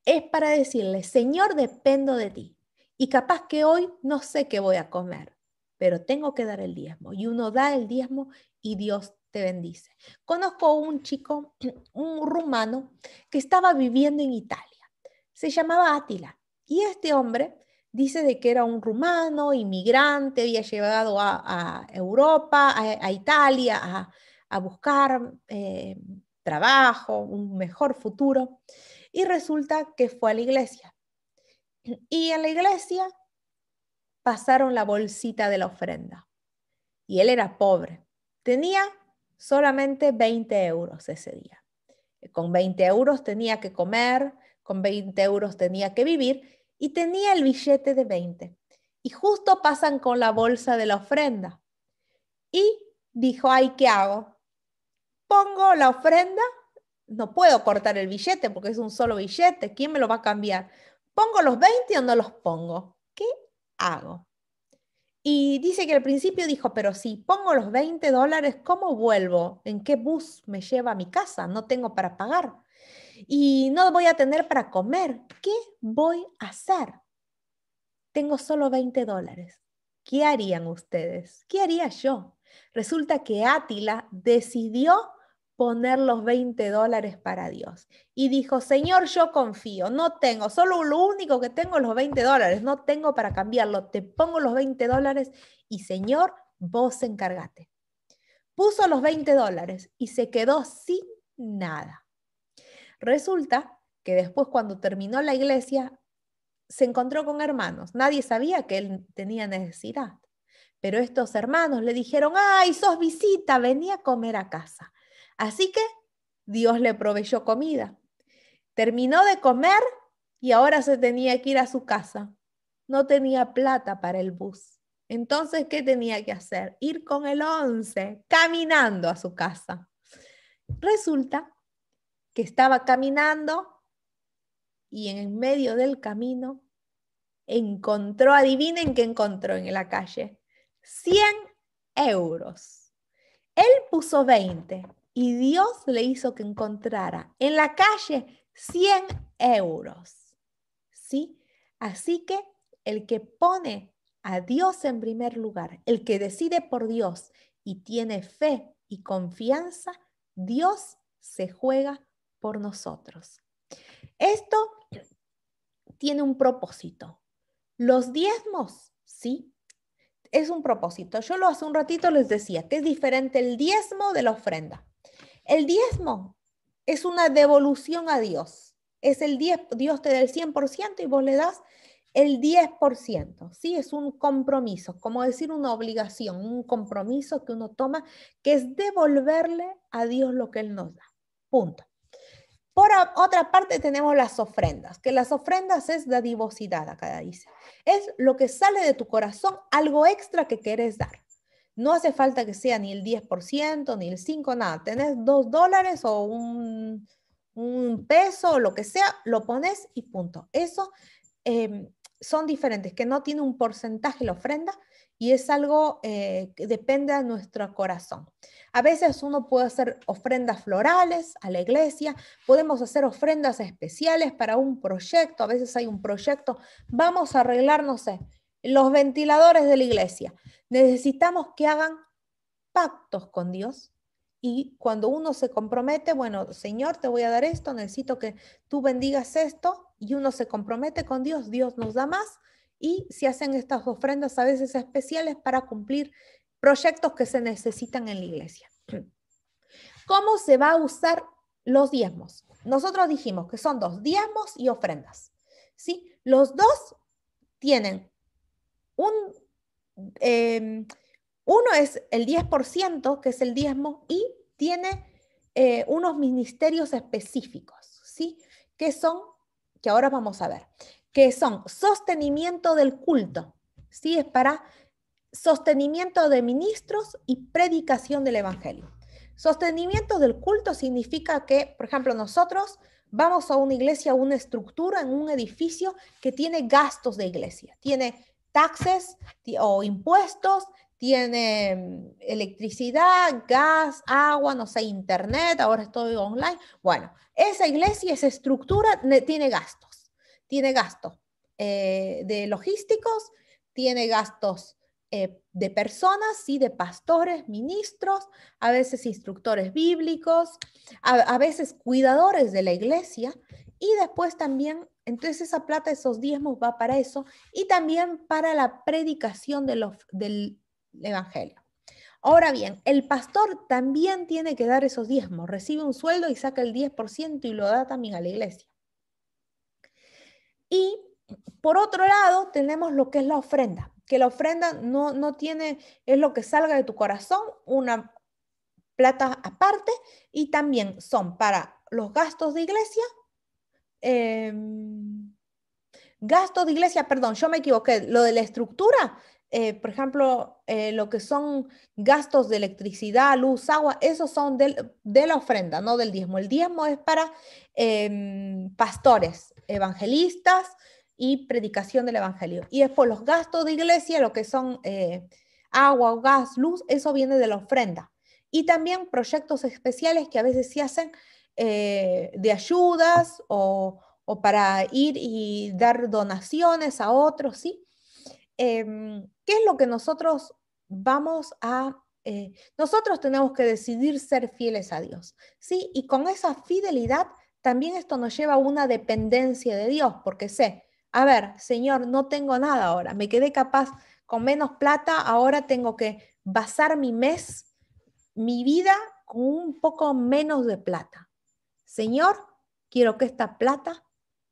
es para decirle, Señor, dependo de ti. Y capaz que hoy no sé qué voy a comer, pero tengo que dar el diezmo. Y uno da el diezmo y Dios te bendice. Conozco un chico, un rumano, que estaba viviendo en Italia. Se llamaba Átila. Y este hombre dice de que era un rumano, inmigrante, había llegado a, Europa, a, Italia, a, buscar eh, trabajo, un mejor futuro. Y resulta que fue a la iglesia. Y en la iglesia pasaron la bolsita de la ofrenda. Y él era pobre. Tenía solamente 20 euros ese día. Con 20 euros tenía que comer, con 20 euros tenía que vivir y tenía el billete de 20. Y justo pasan con la bolsa de la ofrenda. Y dijo, ay, ¿qué hago? Pongo la ofrenda, no puedo cortar el billete porque es un solo billete, ¿quién me lo va a cambiar? ¿Pongo los 20 o no los pongo? ¿Qué hago? Y dice que al principio dijo, pero si pongo los 20 dólares, ¿cómo vuelvo? ¿En qué bus me lleva a mi casa? No tengo para pagar. Y no voy a tener para comer. ¿Qué voy a hacer? Tengo solo 20 dólares. ¿Qué harían ustedes? ¿Qué haría yo? Resulta que Átila decidió poner los 20 dólares para Dios. Y dijo, Señor, yo confío, no tengo, solo lo único que tengo los 20 dólares, no tengo para cambiarlo, te pongo los 20 dólares y Señor, vos encargate. Puso los 20 dólares y se quedó sin nada. Resulta que después cuando terminó la iglesia, se encontró con hermanos. Nadie sabía que él tenía necesidad. Pero estos hermanos le dijeron, ay, sos visita, venía a comer a casa. Así que Dios le proveyó comida. Terminó de comer y ahora se tenía que ir a su casa. No tenía plata para el bus. Entonces, ¿qué tenía que hacer? Ir con el once, caminando a su casa. Resulta que estaba caminando y en medio del camino encontró, adivinen qué encontró en la calle, 100 euros. Él puso 20 y Dios le hizo que encontrara en la calle 100 euros. ¿Sí? Así que el que pone a Dios en primer lugar, el que decide por Dios y tiene fe y confianza, Dios se juega por nosotros. Esto tiene un propósito. Los diezmos, sí, es un propósito. Yo lo hace un ratito les decía que es diferente el diezmo de la ofrenda. El diezmo es una devolución a Dios. Es el Dios te da el 100% y vos le das el 10%, ¿sí? Es un compromiso, como decir una obligación, un compromiso que uno toma, que es devolverle a Dios lo que Él nos da. Punto. Por otra parte tenemos las ofrendas, que las ofrendas es a acá dice. Es lo que sale de tu corazón, algo extra que quieres dar. No hace falta que sea ni el 10%, ni el 5%, nada. Tenés dos dólares o un, peso o lo que sea, lo pones y punto. Eso em, son diferentes, que no tiene un porcentaje la ofrenda y es algo eh, que depende de nuestro corazón. A veces uno puede hacer ofrendas florales a la iglesia, podemos hacer ofrendas especiales para un proyecto, a veces hay un proyecto, vamos a arreglarnos, no sé, los ventiladores de la iglesia. Necesitamos que hagan pactos con Dios. Y cuando uno se compromete, bueno, Señor, te voy a dar esto, necesito que tú bendigas esto, y uno se compromete con Dios, Dios nos da más, y se hacen estas ofrendas a veces especiales para cumplir proyectos que se necesitan en la iglesia. ¿Cómo se va a usar los diezmos? Nosotros dijimos que son dos, diezmos y ofrendas. ¿sí? Los dos tienen Em, uno es el 10%, que es el diezmo, y tiene eh, unos ministerios específicos, ¿sí? Que son, que ahora vamos a ver, que son sostenimiento del culto, ¿sí? Es para sostenimiento de ministros y predicación del Evangelio. Sostenimiento del culto significa que, por ejemplo, nosotros vamos a una iglesia, una estructura, en un edificio que tiene gastos de iglesia, tiene taxes o impuestos, tiene mm, electricidad, gas, agua, no sé, internet, ahora estoy online. Bueno, esa iglesia, esa estructura tiene gastos, tiene gastos eh, de logísticos, tiene gastos eh, de personas, y de pastores, ministros, a veces instructores bíblicos, a veces cuidadores de la iglesia, y después también, entonces esa plata, esos diezmos va para eso y también para la predicación del Evangelio. Ahora bien, el pastor también tiene que dar esos diezmos, recibe un sueldo y saca el 10% y lo da también a la iglesia. Y por otro lado, tenemos lo que es la ofrenda, que la ofrenda no tiene, es lo que salga de tu corazón, una plata aparte, y también son para los gastos de iglesia Em, gastos de iglesia, perdón, yo me equivoqué, lo de la estructura, eh, por ejemplo, eh, lo que son gastos de electricidad, luz, agua, esos son de la ofrenda, no del diezmo. El diezmo es para em, pastores, evangelistas y predicación del evangelio. Y después los gastos de iglesia, lo que son eh, agua, gas, luz, eso viene de la ofrenda. Y también proyectos especiales que a veces se hacen eh, de ayudas o, para ir y dar donaciones a otros, ¿sí? Em, ¿Qué es lo que nosotros vamos a... Eh, nosotros tenemos que decidir ser fieles a Dios, ¿sí? Y con esa fidelidad también esto nos lleva a una dependencia de Dios, porque sé, a ver, Señor, no tengo nada ahora, me quedé capaz con menos plata, ahora tengo que basar mi mes, mi vida, con un poco menos de plata. Señor, quiero que esta plata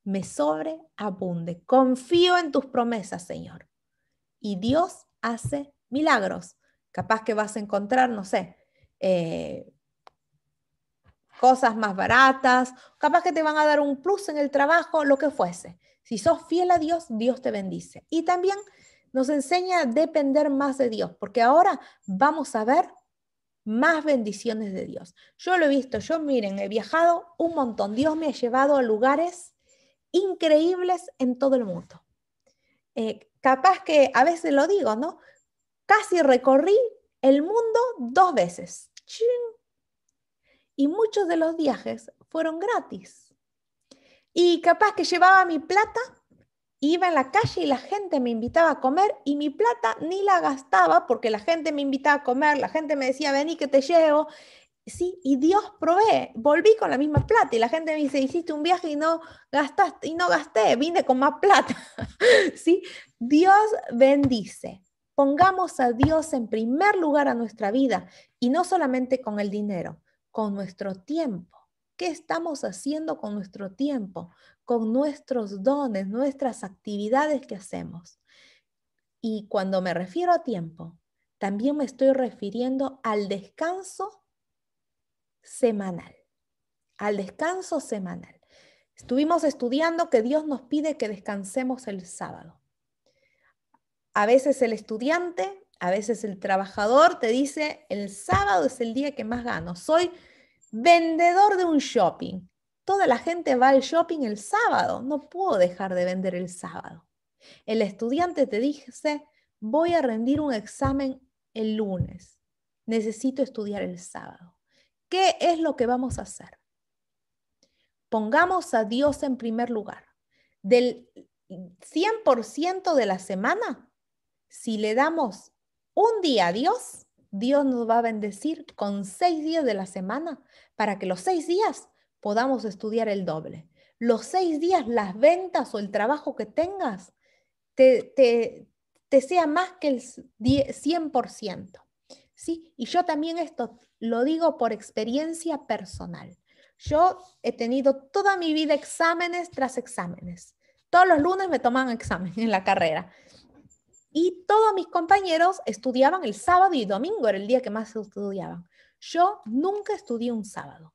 me sobreabunde. Confío en tus promesas, Señor. Y Dios hace milagros. Capaz que vas a encontrar, no sé, eh, cosas más baratas, capaz que te van a dar un plus en el trabajo, lo que fuese. Si sos fiel a Dios, Dios te bendice. Y también nos enseña a depender más de Dios, porque ahora vamos a ver más bendiciones de Dios. Yo lo he visto, yo miren, he viajado un montón, Dios me ha llevado a lugares increíbles en todo el mundo. Eh, capaz que a veces lo digo, ¿no? Casi recorrí el mundo dos veces. Y muchos de los viajes fueron gratis. Y capaz que llevaba mi plata iba en la calle y la gente me invitaba a comer y mi plata ni la gastaba porque la gente me invitaba a comer, la gente me decía, vení que te llevo. Sí, y Dios provee. Volví con la misma plata y la gente me dice, hiciste un viaje y no gastaste y no gasté, vine con más plata. Dios bendice. Pongamos a Dios en primer lugar a nuestra vida y no solamente con el dinero, con nuestro tiempo. ¿Qué estamos haciendo con nuestro tiempo? con nuestros dones, nuestras actividades que hacemos. Y cuando me refiero a tiempo, también me estoy refiriendo al descanso semanal, al descanso semanal. Estuvimos estudiando que Dios nos pide que descansemos el sábado. A veces el estudiante, a veces el trabajador te dice, el sábado es el día que más gano, soy vendedor de un shopping Toda la gente va al shopping el sábado, no puedo dejar de vender el sábado. El estudiante te dice, voy a rendir un examen el lunes, necesito estudiar el sábado. ¿Qué es lo que vamos a hacer? Pongamos a Dios en primer lugar. Del 100% de la semana, si le damos un día a Dios, Dios nos va a bendecir con seis días de la semana para que los seis días podamos estudiar el doble. Los seis días, las ventas o el trabajo que tengas, te, te, te sea más que el 100%. ¿sí? Y yo también esto lo digo por experiencia personal. Yo he tenido toda mi vida exámenes tras exámenes. Todos los lunes me tomaban exámenes en la carrera. Y todos mis compañeros estudiaban el sábado y domingo, era el día que más estudiaban. Yo nunca estudié un sábado.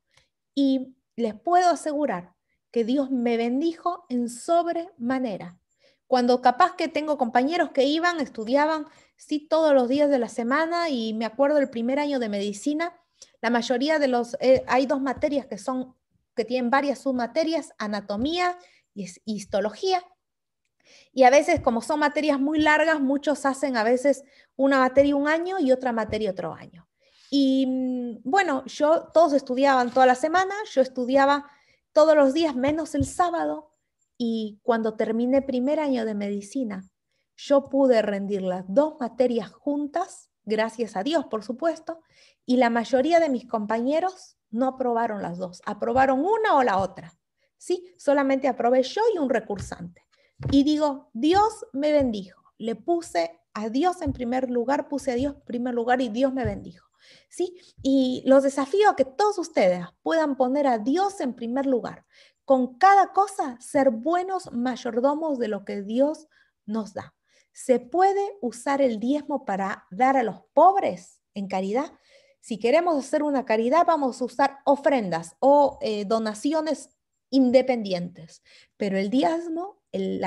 Y les puedo asegurar que Dios me bendijo en sobremanera. Cuando capaz que tengo compañeros que iban, estudiaban, sí, todos los días de la semana y me acuerdo el primer año de medicina, la mayoría de los, eh, hay dos materias que son, que tienen varias submaterias, anatomía y histología. Y a veces, como son materias muy largas, muchos hacen a veces una materia un año y otra materia otro año. Y mm, bueno, yo, todos estudiaban toda la semana, yo estudiaba todos los días menos el sábado y cuando terminé primer año de medicina, yo pude rendir las dos materias juntas, gracias a Dios, por supuesto, y la mayoría de mis compañeros no aprobaron las dos, aprobaron una o la otra. ¿Sí? Solamente aprobé yo y un recursante. Y digo, Dios me bendijo. Le puse a Dios en primer lugar, puse a Dios en primer lugar y Dios me bendijo. ¿sí? Y los desafío a que todos ustedes puedan poner a Dios en primer lugar, con cada cosa ser buenos mayordomos de lo que Dios nos da. ¿Se puede usar el diezmo para dar a los pobres en caridad? Si queremos hacer una caridad, vamos a usar ofrendas o eh, donaciones independientes, pero el diezmo, el,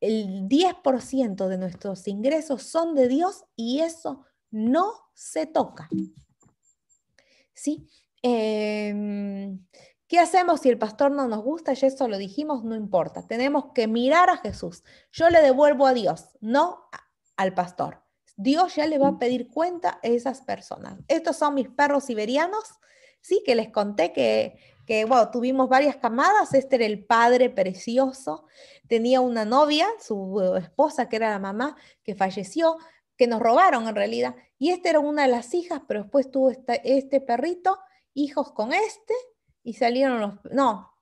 el 10% de nuestros ingresos son de Dios y eso no se toca. ¿Sí? Em, ¿Qué hacemos si el pastor no nos gusta? Y eso lo dijimos, no importa. Tenemos que mirar a Jesús. Yo le devuelvo a Dios, no al pastor. Dios ya le va a pedir cuenta a esas personas. Estos son mis perros siberianos, sí, que les conté que, tuvimos varias camadas. Este era el padre precioso. Tenía una novia, su esposa, que era la mamá, que falleció que nos robaron en realidad. Y esta era una de las hijas, pero después tuvo este perrito, hijos con este, y salieron los... No,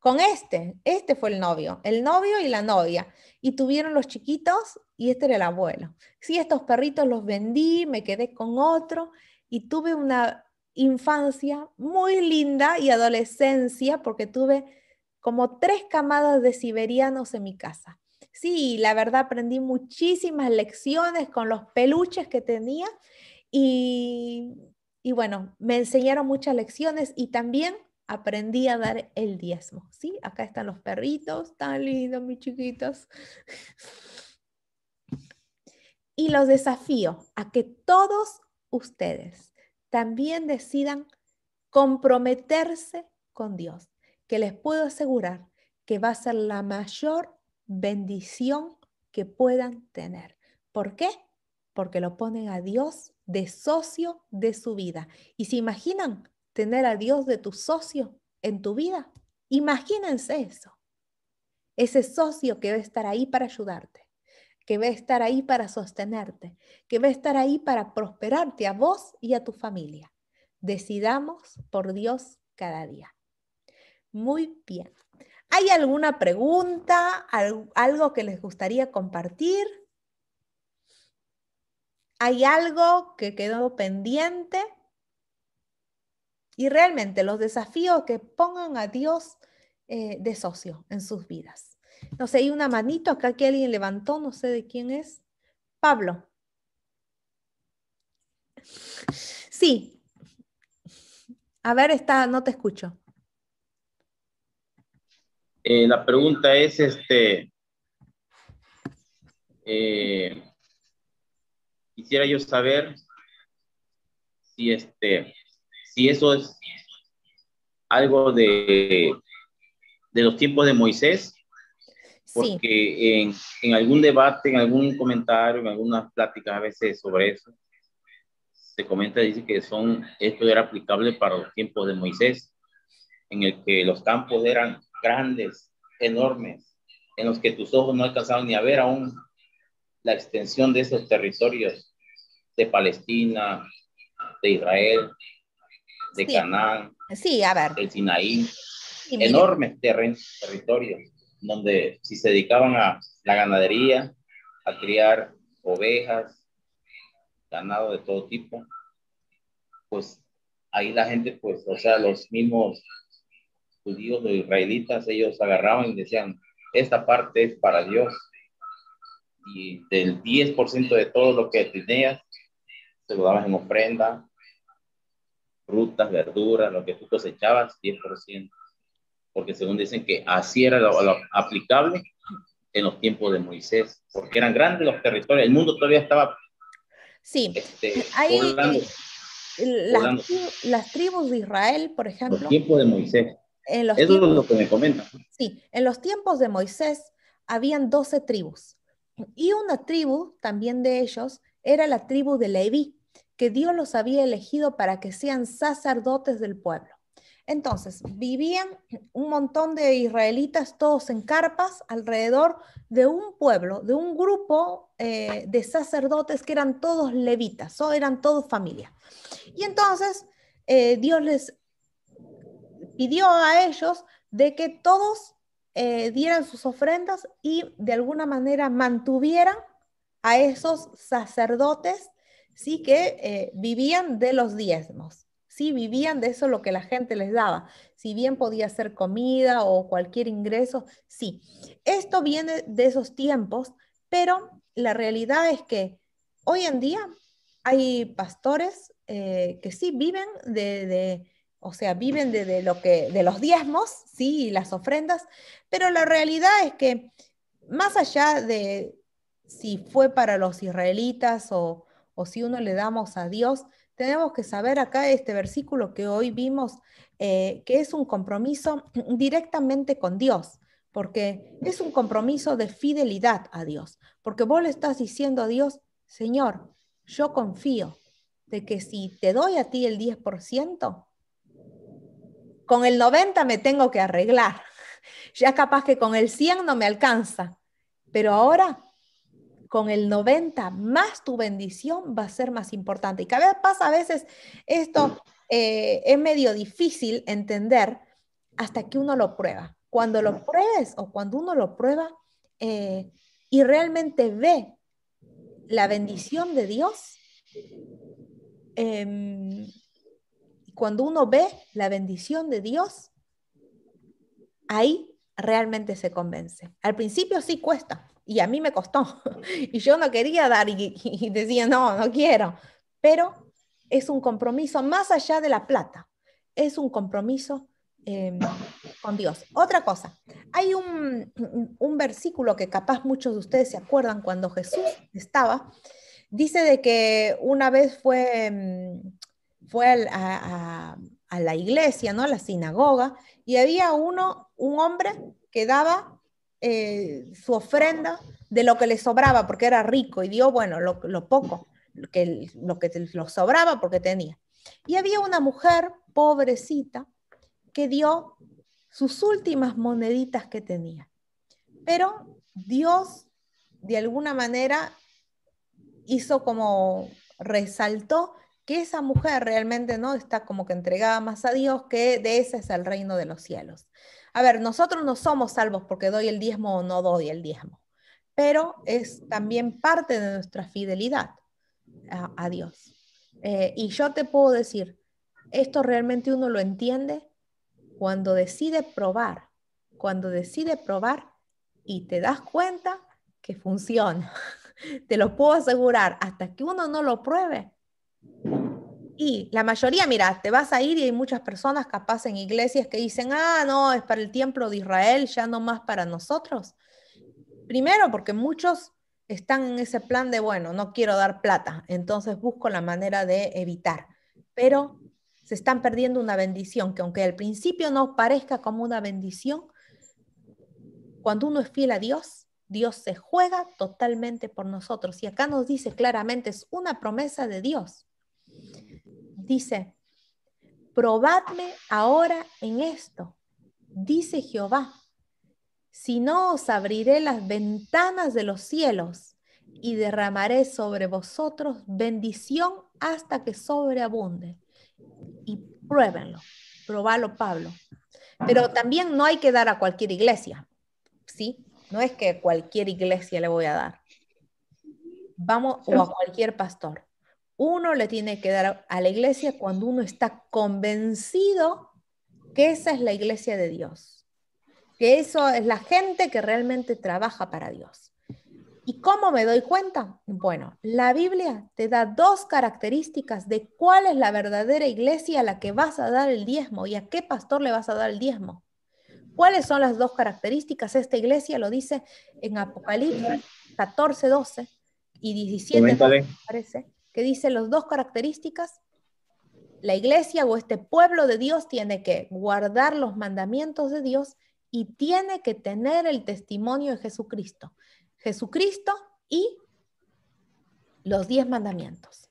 con este, este fue el novio, el novio y la novia, y tuvieron los chiquitos y este era el abuelo. Sí, estos perritos los vendí, me quedé con otro y tuve una infancia muy linda y adolescencia porque tuve como tres camadas de siberianos en mi casa. Sí, la verdad aprendí muchísimas lecciones con los peluches que tenía y, bueno, me enseñaron muchas lecciones y también aprendí a dar el diezmo, ¿sí? Acá están los perritos, tan lindos mis chiquitos. Y los desafío a que todos ustedes también decidan comprometerse con Dios, que les puedo asegurar que va a ser la mayor bendición que puedan tener. ¿Por qué? Porque lo ponen a Dios de socio de su vida. Y se imaginan tener a Dios de tu socio en tu vida. Imagínense eso. Ese socio que va a estar ahí para ayudarte, que va a estar ahí para sostenerte, que va a estar ahí para prosperarte a vos y a tu familia. Decidamos por Dios cada día. Muy bien. ¿Hay alguna pregunta, algo que les gustaría compartir? ¿Hay algo que quedó pendiente? Y realmente los desafíos que pongan a Dios eh, de socio en sus vidas. No sé, hay una manito acá que alguien levantó, no sé de quién es. Pablo. Sí. A ver, está, no te escucho. Eh, la pregunta es, este, eh, quisiera yo saber si este, si eso es algo de, de los tiempos de Moisés, porque en, algún debate, en algún comentario, en algunas pláticas a veces sobre eso, se comenta, dice que son, esto era aplicable para los tiempos de Moisés, en el que los campos eran grandes, enormes, en los que tus ojos no alcanzaron ni a ver aún la extensión de esos territorios de Palestina, de Israel, de Canaán, sí, a ver. del Sinaí, enormes terrenos, territorios, donde si se dedicaban a la ganadería, a criar ovejas, ganado de todo tipo, pues ahí la gente, pues, o sea, los mismos judíos, o israelitas, ellos agarraban y decían, esta parte es para Dios. Y del 10% de todo lo que tenías, se lo dabas en ofrenda, frutas, verduras, lo que tú cosechabas, 10%. Porque según dicen que así era lo, aplicable en los tiempos de Moisés, porque eran grandes los territorios, el mundo todavía estaba... Sí, este, las, las, tribus de Israel, por ejemplo... Los tiempos de Moisés en los tiempos, es lo que me comenta. Sí, en los tiempos de Moisés habían 12 tribus y una tribu también de ellos era la tribu de Leví, que Dios los había elegido para que sean sacerdotes del pueblo. Entonces, vivían un montón de israelitas todos en carpas alrededor de un pueblo, de un grupo eh, de sacerdotes que eran todos levitas, o eran todos familia. Y entonces eh, Dios les pidió a ellos de que todos eh, dieran sus ofrendas y de alguna manera mantuvieran a esos sacerdotes sí que eh, vivían de los diezmos, sí vivían de eso lo que la gente les daba, si bien podía ser comida o cualquier ingreso, sí. Esto viene de esos tiempos, pero la realidad es que hoy en día hay pastores eh, que sí viven de o sea, viven de, lo que, de los diezmos, sí, y las ofrendas, pero la realidad es que más allá de si fue para los israelitas o, si uno le damos a Dios, tenemos que saber acá este versículo que hoy vimos, eh, que es un compromiso directamente con Dios, porque es un compromiso de fidelidad a Dios, porque vos le estás diciendo a Dios, Señor, yo confío de que si te doy a ti el 10%, con el 90 me tengo que arreglar. Ya capaz que con el 100 no me alcanza, pero ahora con el 90 más tu bendición va a ser más importante. Y cada vez pasa a veces esto eh, es medio difícil entender hasta que uno lo prueba. Cuando lo pruebes o cuando uno lo prueba eh, y realmente ve la bendición de Dios, em, cuando uno ve la bendición de Dios, ahí realmente se convence. Al principio sí cuesta, y a mí me costó, y yo no quería dar y, decía, no, no quiero, pero es un compromiso más allá de la plata, es un compromiso em, con Dios. Otra cosa, hay un, un, versículo que capaz muchos de ustedes se acuerdan cuando Jesús estaba, dice de que una vez fue... Em, fue a, la iglesia, ¿no? A la sinagoga, y había uno, un hombre que daba eh, su ofrenda de lo que le sobraba, porque era rico, y dio, bueno, lo, poco, que, lo que lo sobraba porque tenía. Y había una mujer pobrecita que dio sus últimas moneditas que tenía. Pero Dios, de alguna manera, hizo como resaltó que esa mujer realmente no está como que entregada más a Dios, que de ese es el reino de los cielos. A ver, nosotros no somos salvos porque doy el diezmo o no doy el diezmo, pero es también parte de nuestra fidelidad a, Dios. Eh, y yo te puedo decir, esto realmente uno lo entiende cuando decide probar, cuando decide probar y te das cuenta que funciona. te lo puedo asegurar, hasta que uno no lo pruebe, y la mayoría, mira, te vas a ir y hay muchas personas capaz en iglesias que dicen, ah, no, es para el Templo de Israel, ya no más para nosotros. Primero, porque muchos están en ese plan de, bueno, no quiero dar plata, entonces busco la manera de evitar. Pero se están perdiendo una bendición que aunque al principio no parezca como una bendición, cuando uno es fiel a Dios, Dios se juega totalmente por nosotros. Y acá nos dice claramente, es una promesa de Dios. Dice, probadme ahora en esto, dice Jehová, si no os abriré las ventanas de los cielos y derramaré sobre vosotros bendición hasta que sobreabunde. Y pruébenlo, probalo Pablo. Pero también no hay que dar a cualquier iglesia, ¿sí? No es que cualquier iglesia le voy a dar. Vamos, o a cualquier pastor uno le tiene que dar a la iglesia cuando uno está convencido que esa es la iglesia de Dios, que eso es la gente que realmente trabaja para Dios. ¿Y cómo me doy cuenta? Bueno, la Biblia te da dos características de cuál es la verdadera iglesia a la que vas a dar el diezmo y a qué pastor le vas a dar el diezmo. ¿Cuáles son las dos características? Esta iglesia lo dice en Apocalipsis 14, 12 y 17, parece que dice las dos características. La iglesia o este pueblo de Dios tiene que guardar los mandamientos de Dios y tiene que tener el testimonio de Jesucristo. Jesucristo y los diez mandamientos.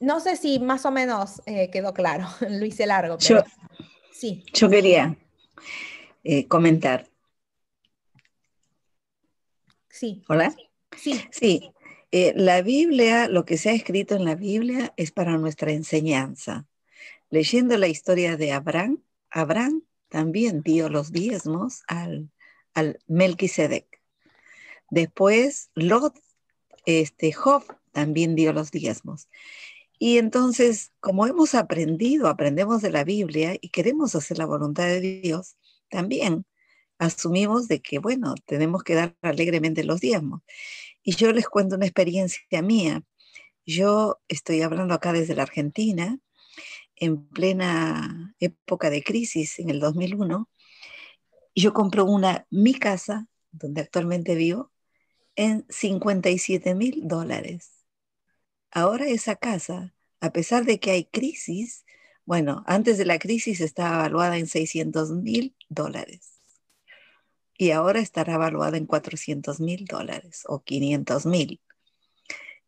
No sé si más o menos eh, quedó claro, lo hice largo. Pero... Yo, sí. yo quería eh, comentar. Sí. ¿Hola? sí. sí. Eh, la Biblia, lo que se ha escrito en la Biblia es para nuestra enseñanza. Leyendo la historia de Abraham, Abraham también dio los diezmos al, al Melquisedec. Después, Lot, este, Job también dio los diezmos. Y entonces, como hemos aprendido, aprendemos de la Biblia y queremos hacer la voluntad de Dios, también asumimos de que, bueno, tenemos que dar alegremente los diezmos. Y yo les cuento una experiencia mía. Yo estoy hablando acá desde la Argentina, en plena época de crisis, en el 2001. Yo compro una, mi casa, donde actualmente vivo, en 57 mil dólares. Ahora esa casa, a pesar de que hay crisis, bueno, antes de la crisis estaba evaluada en 600 mil dólares y ahora estará evaluada en 400 mil dólares o 500 mil.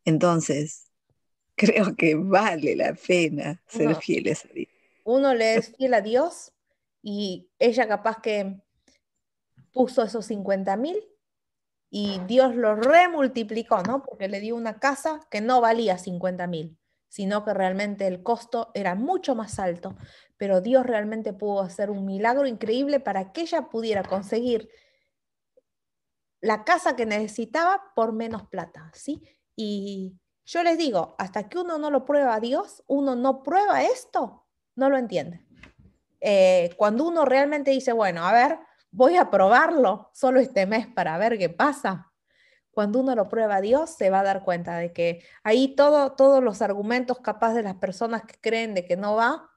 Entonces, creo que vale la pena ser fieles a Dios. Uno le es fiel a Dios y ella capaz que puso esos 50 mil y Dios lo remultiplicó, ¿no? Porque le dio una casa que no valía 50 mil, sino que realmente el costo era mucho más alto pero Dios realmente pudo hacer un milagro increíble para que ella pudiera conseguir la casa que necesitaba por menos plata, ¿sí? Y yo les digo, hasta que uno no lo prueba a Dios, uno no prueba esto, no lo entiende. Eh, cuando uno realmente dice, bueno, a ver, voy a probarlo solo este mes para ver qué pasa. Cuando uno lo prueba a Dios, se va a dar cuenta de que ahí todo, todos los argumentos capaz de las personas que creen de que no va,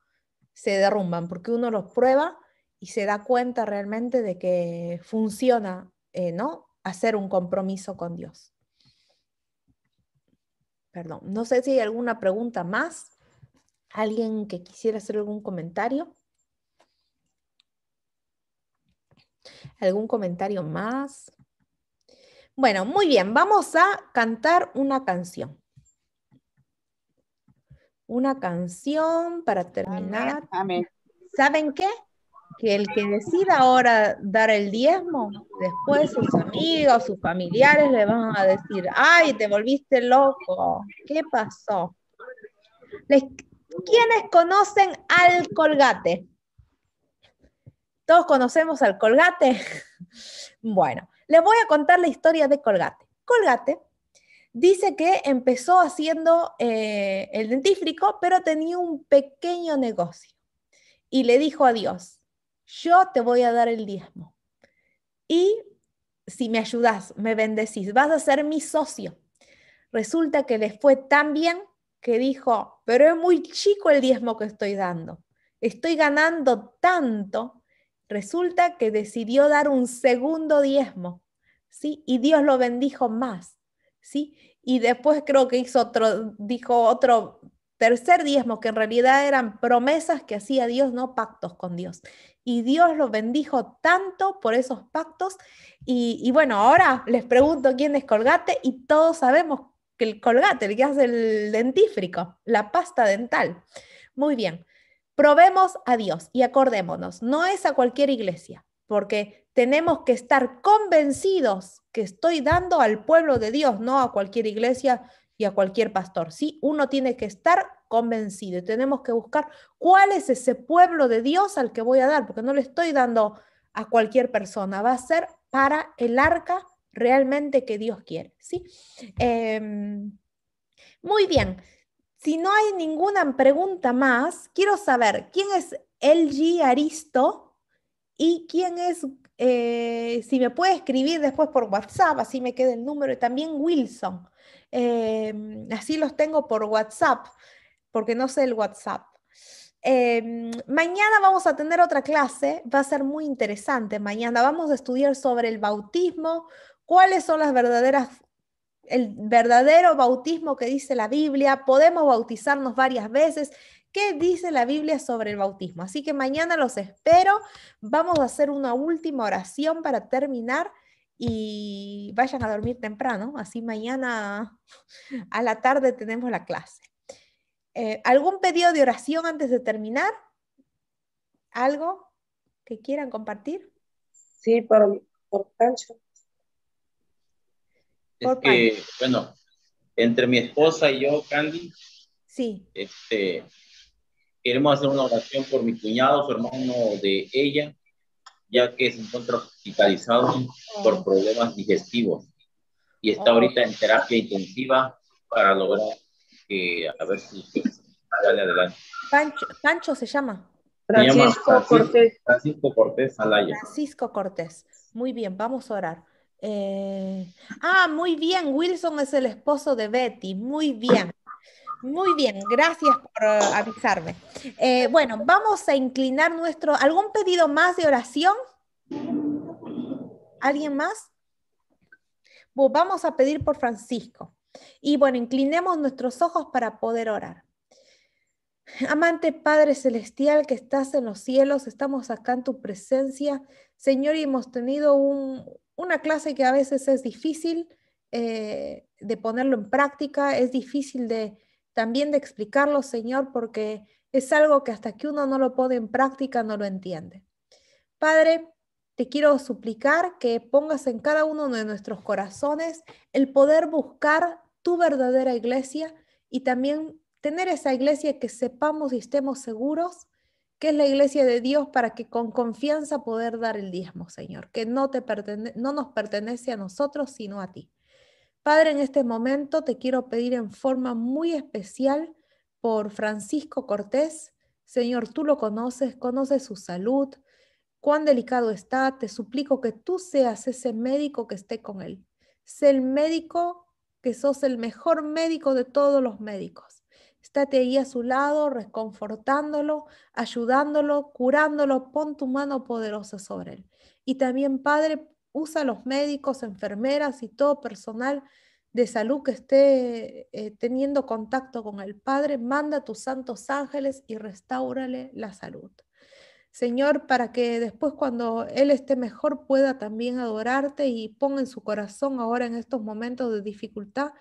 se derrumban, porque uno los prueba y se da cuenta realmente de que funciona, eh, ¿no? Hacer un compromiso con Dios. Perdón, no sé si hay alguna pregunta más, alguien que quisiera hacer algún comentario. ¿Algún comentario más? Bueno, muy bien, vamos a cantar una canción una canción para terminar. ¿Saben qué? Que el que decida ahora dar el diezmo, después sus amigos, sus familiares le van a decir, ay, te volviste loco, ¿qué pasó? ¿Quiénes conocen al colgate? Todos conocemos al colgate. Bueno, les voy a contar la historia de colgate. Colgate Dice que empezó haciendo eh, el dentífrico, pero tenía un pequeño negocio. Y le dijo a Dios, yo te voy a dar el diezmo. Y si me ayudas, me bendecís, vas a ser mi socio. Resulta que le fue tan bien que dijo, pero es muy chico el diezmo que estoy dando. Estoy ganando tanto. Resulta que decidió dar un segundo diezmo, ¿sí? Y Dios lo bendijo más. ¿sí? Y después creo que hizo otro, dijo otro tercer diezmo, que en realidad eran promesas que hacía Dios, no pactos con Dios. Y Dios los bendijo tanto por esos pactos. Y, y bueno, ahora les pregunto quién es Colgate y todos sabemos que el Colgate, el que hace el dentífrico, la pasta dental. Muy bien, probemos a Dios y acordémonos, no es a cualquier iglesia, porque tenemos que estar convencidos que estoy dando al pueblo de Dios, no a cualquier iglesia y a cualquier pastor. Sí, uno tiene que estar convencido y tenemos que buscar cuál es ese pueblo de Dios al que voy a dar, porque no le estoy dando a cualquier persona, va a ser para el arca realmente que Dios quiere. ¿sí? Em, muy bien, si no hay ninguna pregunta más, quiero saber quién es LG Aristo y quién es eh, si me puede escribir después por WhatsApp, así me queda el número. Y también Wilson. Em, así los tengo por WhatsApp, porque no sé el WhatsApp. Em, mañana vamos a tener otra clase, va a ser muy interesante. Mañana vamos a estudiar sobre el bautismo, cuáles son las verdaderas el verdadero bautismo que dice la Biblia, podemos bautizarnos varias veces qué dice la Biblia sobre el bautismo. Así que mañana los espero. Vamos a hacer una última oración para terminar y vayan a dormir temprano. Así mañana a la tarde tenemos la clase. Eh, ¿Algún pedido de oración antes de terminar? ¿Algo que quieran compartir? Sí, por, por Pancho. bueno, entre mi esposa y yo, Candy, sí. este, Queremos hacer una oración por mi cuñado, su hermano de ella, ya que se encuentra hospitalizado por oh. problemas digestivos y está oh. ahorita en terapia intensiva para lograr que, a ver si sale adelante. Pancho, se llama. Francisco, Cortés. Francisco Cortés Alaya. Francisco Cortés. Muy bien, vamos a orar. Eh, ah, muy bien, Wilson es el esposo de Betty. Muy bien. Muy bien, gracias por eh, avisarme. Eh, bueno, vamos a inclinar nuestro... ¿Algún pedido más de oración? ¿Alguien más? vamos a pedir por Francisco. Y bueno, inclinemos nuestros ojos para poder orar. Amante Padre Celestial que estás en los cielos, estamos acá en tu presencia. Señor, y hemos tenido una clase que a veces es difícil eh, de ponerlo en práctica, es difícil de, también de explicarlo, Señor, porque es algo que hasta que uno no lo pone en práctica no lo entiende. Padre, te quiero suplicar que pongas en cada uno de nuestros corazones el poder buscar tu verdadera iglesia y también tener esa iglesia que sepamos y estemos seguros que es la iglesia de Dios para que con confianza poder dar el diezmo, Señor, que no, te no nos pertenece a nosotros, sino a ti. Padre, en este momento te quiero pedir en forma muy especial por Francisco Cortés. Señor, tú lo conoces, conoces su salud, cuán delicado está. Te suplico que tú seas ese médico que esté con él. Sé el médico que sos el mejor médico de todos los médicos. Estate ahí a su lado, reconfortándolo, ayudándolo, curándolo. Pon tu mano poderosa sobre él. Y también, Padre, usa a los médicos, enfermeras y todo personal de salud que esté eh, teniendo contacto con el Padre, manda a tus santos ángeles y restaurale la salud. Señor, para que después cuando Él esté mejor pueda también adorarte y ponga en su corazón ahora en estos momentos de dificultad,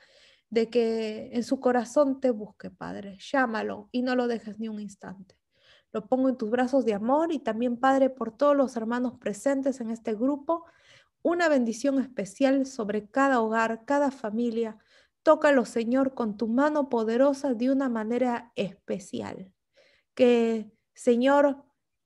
de que en su corazón te busque, Padre. Llámalo y no lo dejes ni un instante. Lo pongo en tus brazos de amor y también, Padre, por todos los hermanos presentes en este grupo una bendición especial sobre cada hogar, cada familia. Tócalo, Señor, con tu mano poderosa de una manera especial. Que, Señor,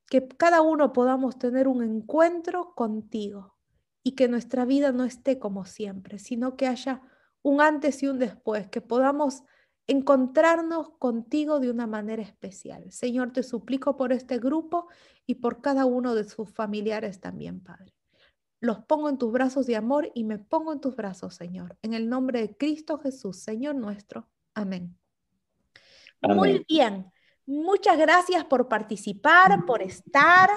que cada uno podamos tener un encuentro contigo y que nuestra vida no esté como siempre, sino que haya un antes y un después, que podamos encontrarnos contigo de una manera especial. Señor, te suplico por este grupo y por cada uno de sus familiares también, Padre los pongo en tus brazos de amor y me pongo en tus brazos, Señor. En el nombre de Cristo Jesús, Señor nuestro. Amén. Muy bien. Muchas gracias por participar, por estar.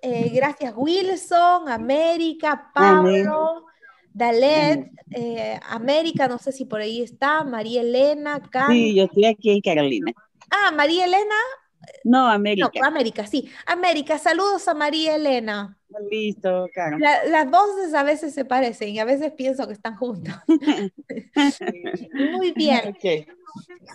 Eh, gracias Wilson, América, Pablo. Dalet, eh, América, no sé si por ahí está, María Elena, Carmen. Sí, yo estoy aquí en Carolina. Ah, María Elena. No, América. No, América, sí. América, saludos a María Elena. Listo, las voces a veces se parecen y a veces pienso que están juntos. Muy bien.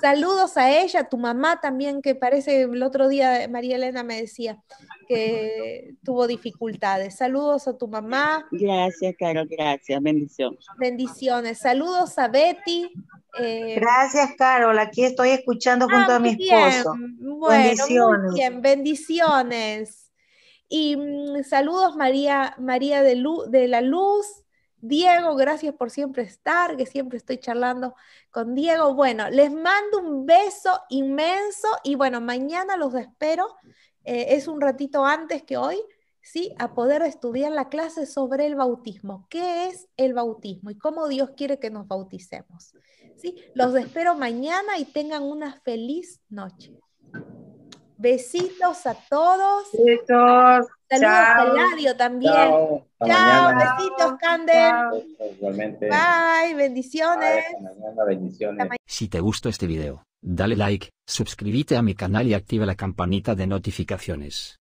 Saludos a ella, tu mamá también, que parece el otro día María Elena me decía que tuvo dificultades. Saludos a tu mamá. Gracias, Caro, gracias. Bendiciones. Bendiciones. Saludos a Betty. Eh, gracias, Carol. Aquí estoy escuchando ah, junto a mi esposo. bien. Bendiciones. Y mm, saludos María, María de, la Luz, Diego, gracias por siempre estar, que siempre estoy charlando con Diego. Bueno, les mando un beso inmenso y bueno, mañana los espero. Eh, es un ratito antes que hoy, ¿sí? A poder estudiar la clase sobre el bautismo. ¿Qué es el bautismo y cómo Dios quiere que nos bauticemos? ¿Sí? Los espero mañana y tengan una feliz noche. Besitos a todos. Besitos. Saludos a Eladio también. Chao, besitos, Cander. Igualmente. Bye, bendiciones. bendiciones. Si te gustó este video, dale like, suscríbete a mi canal y activa la campanita de notificaciones.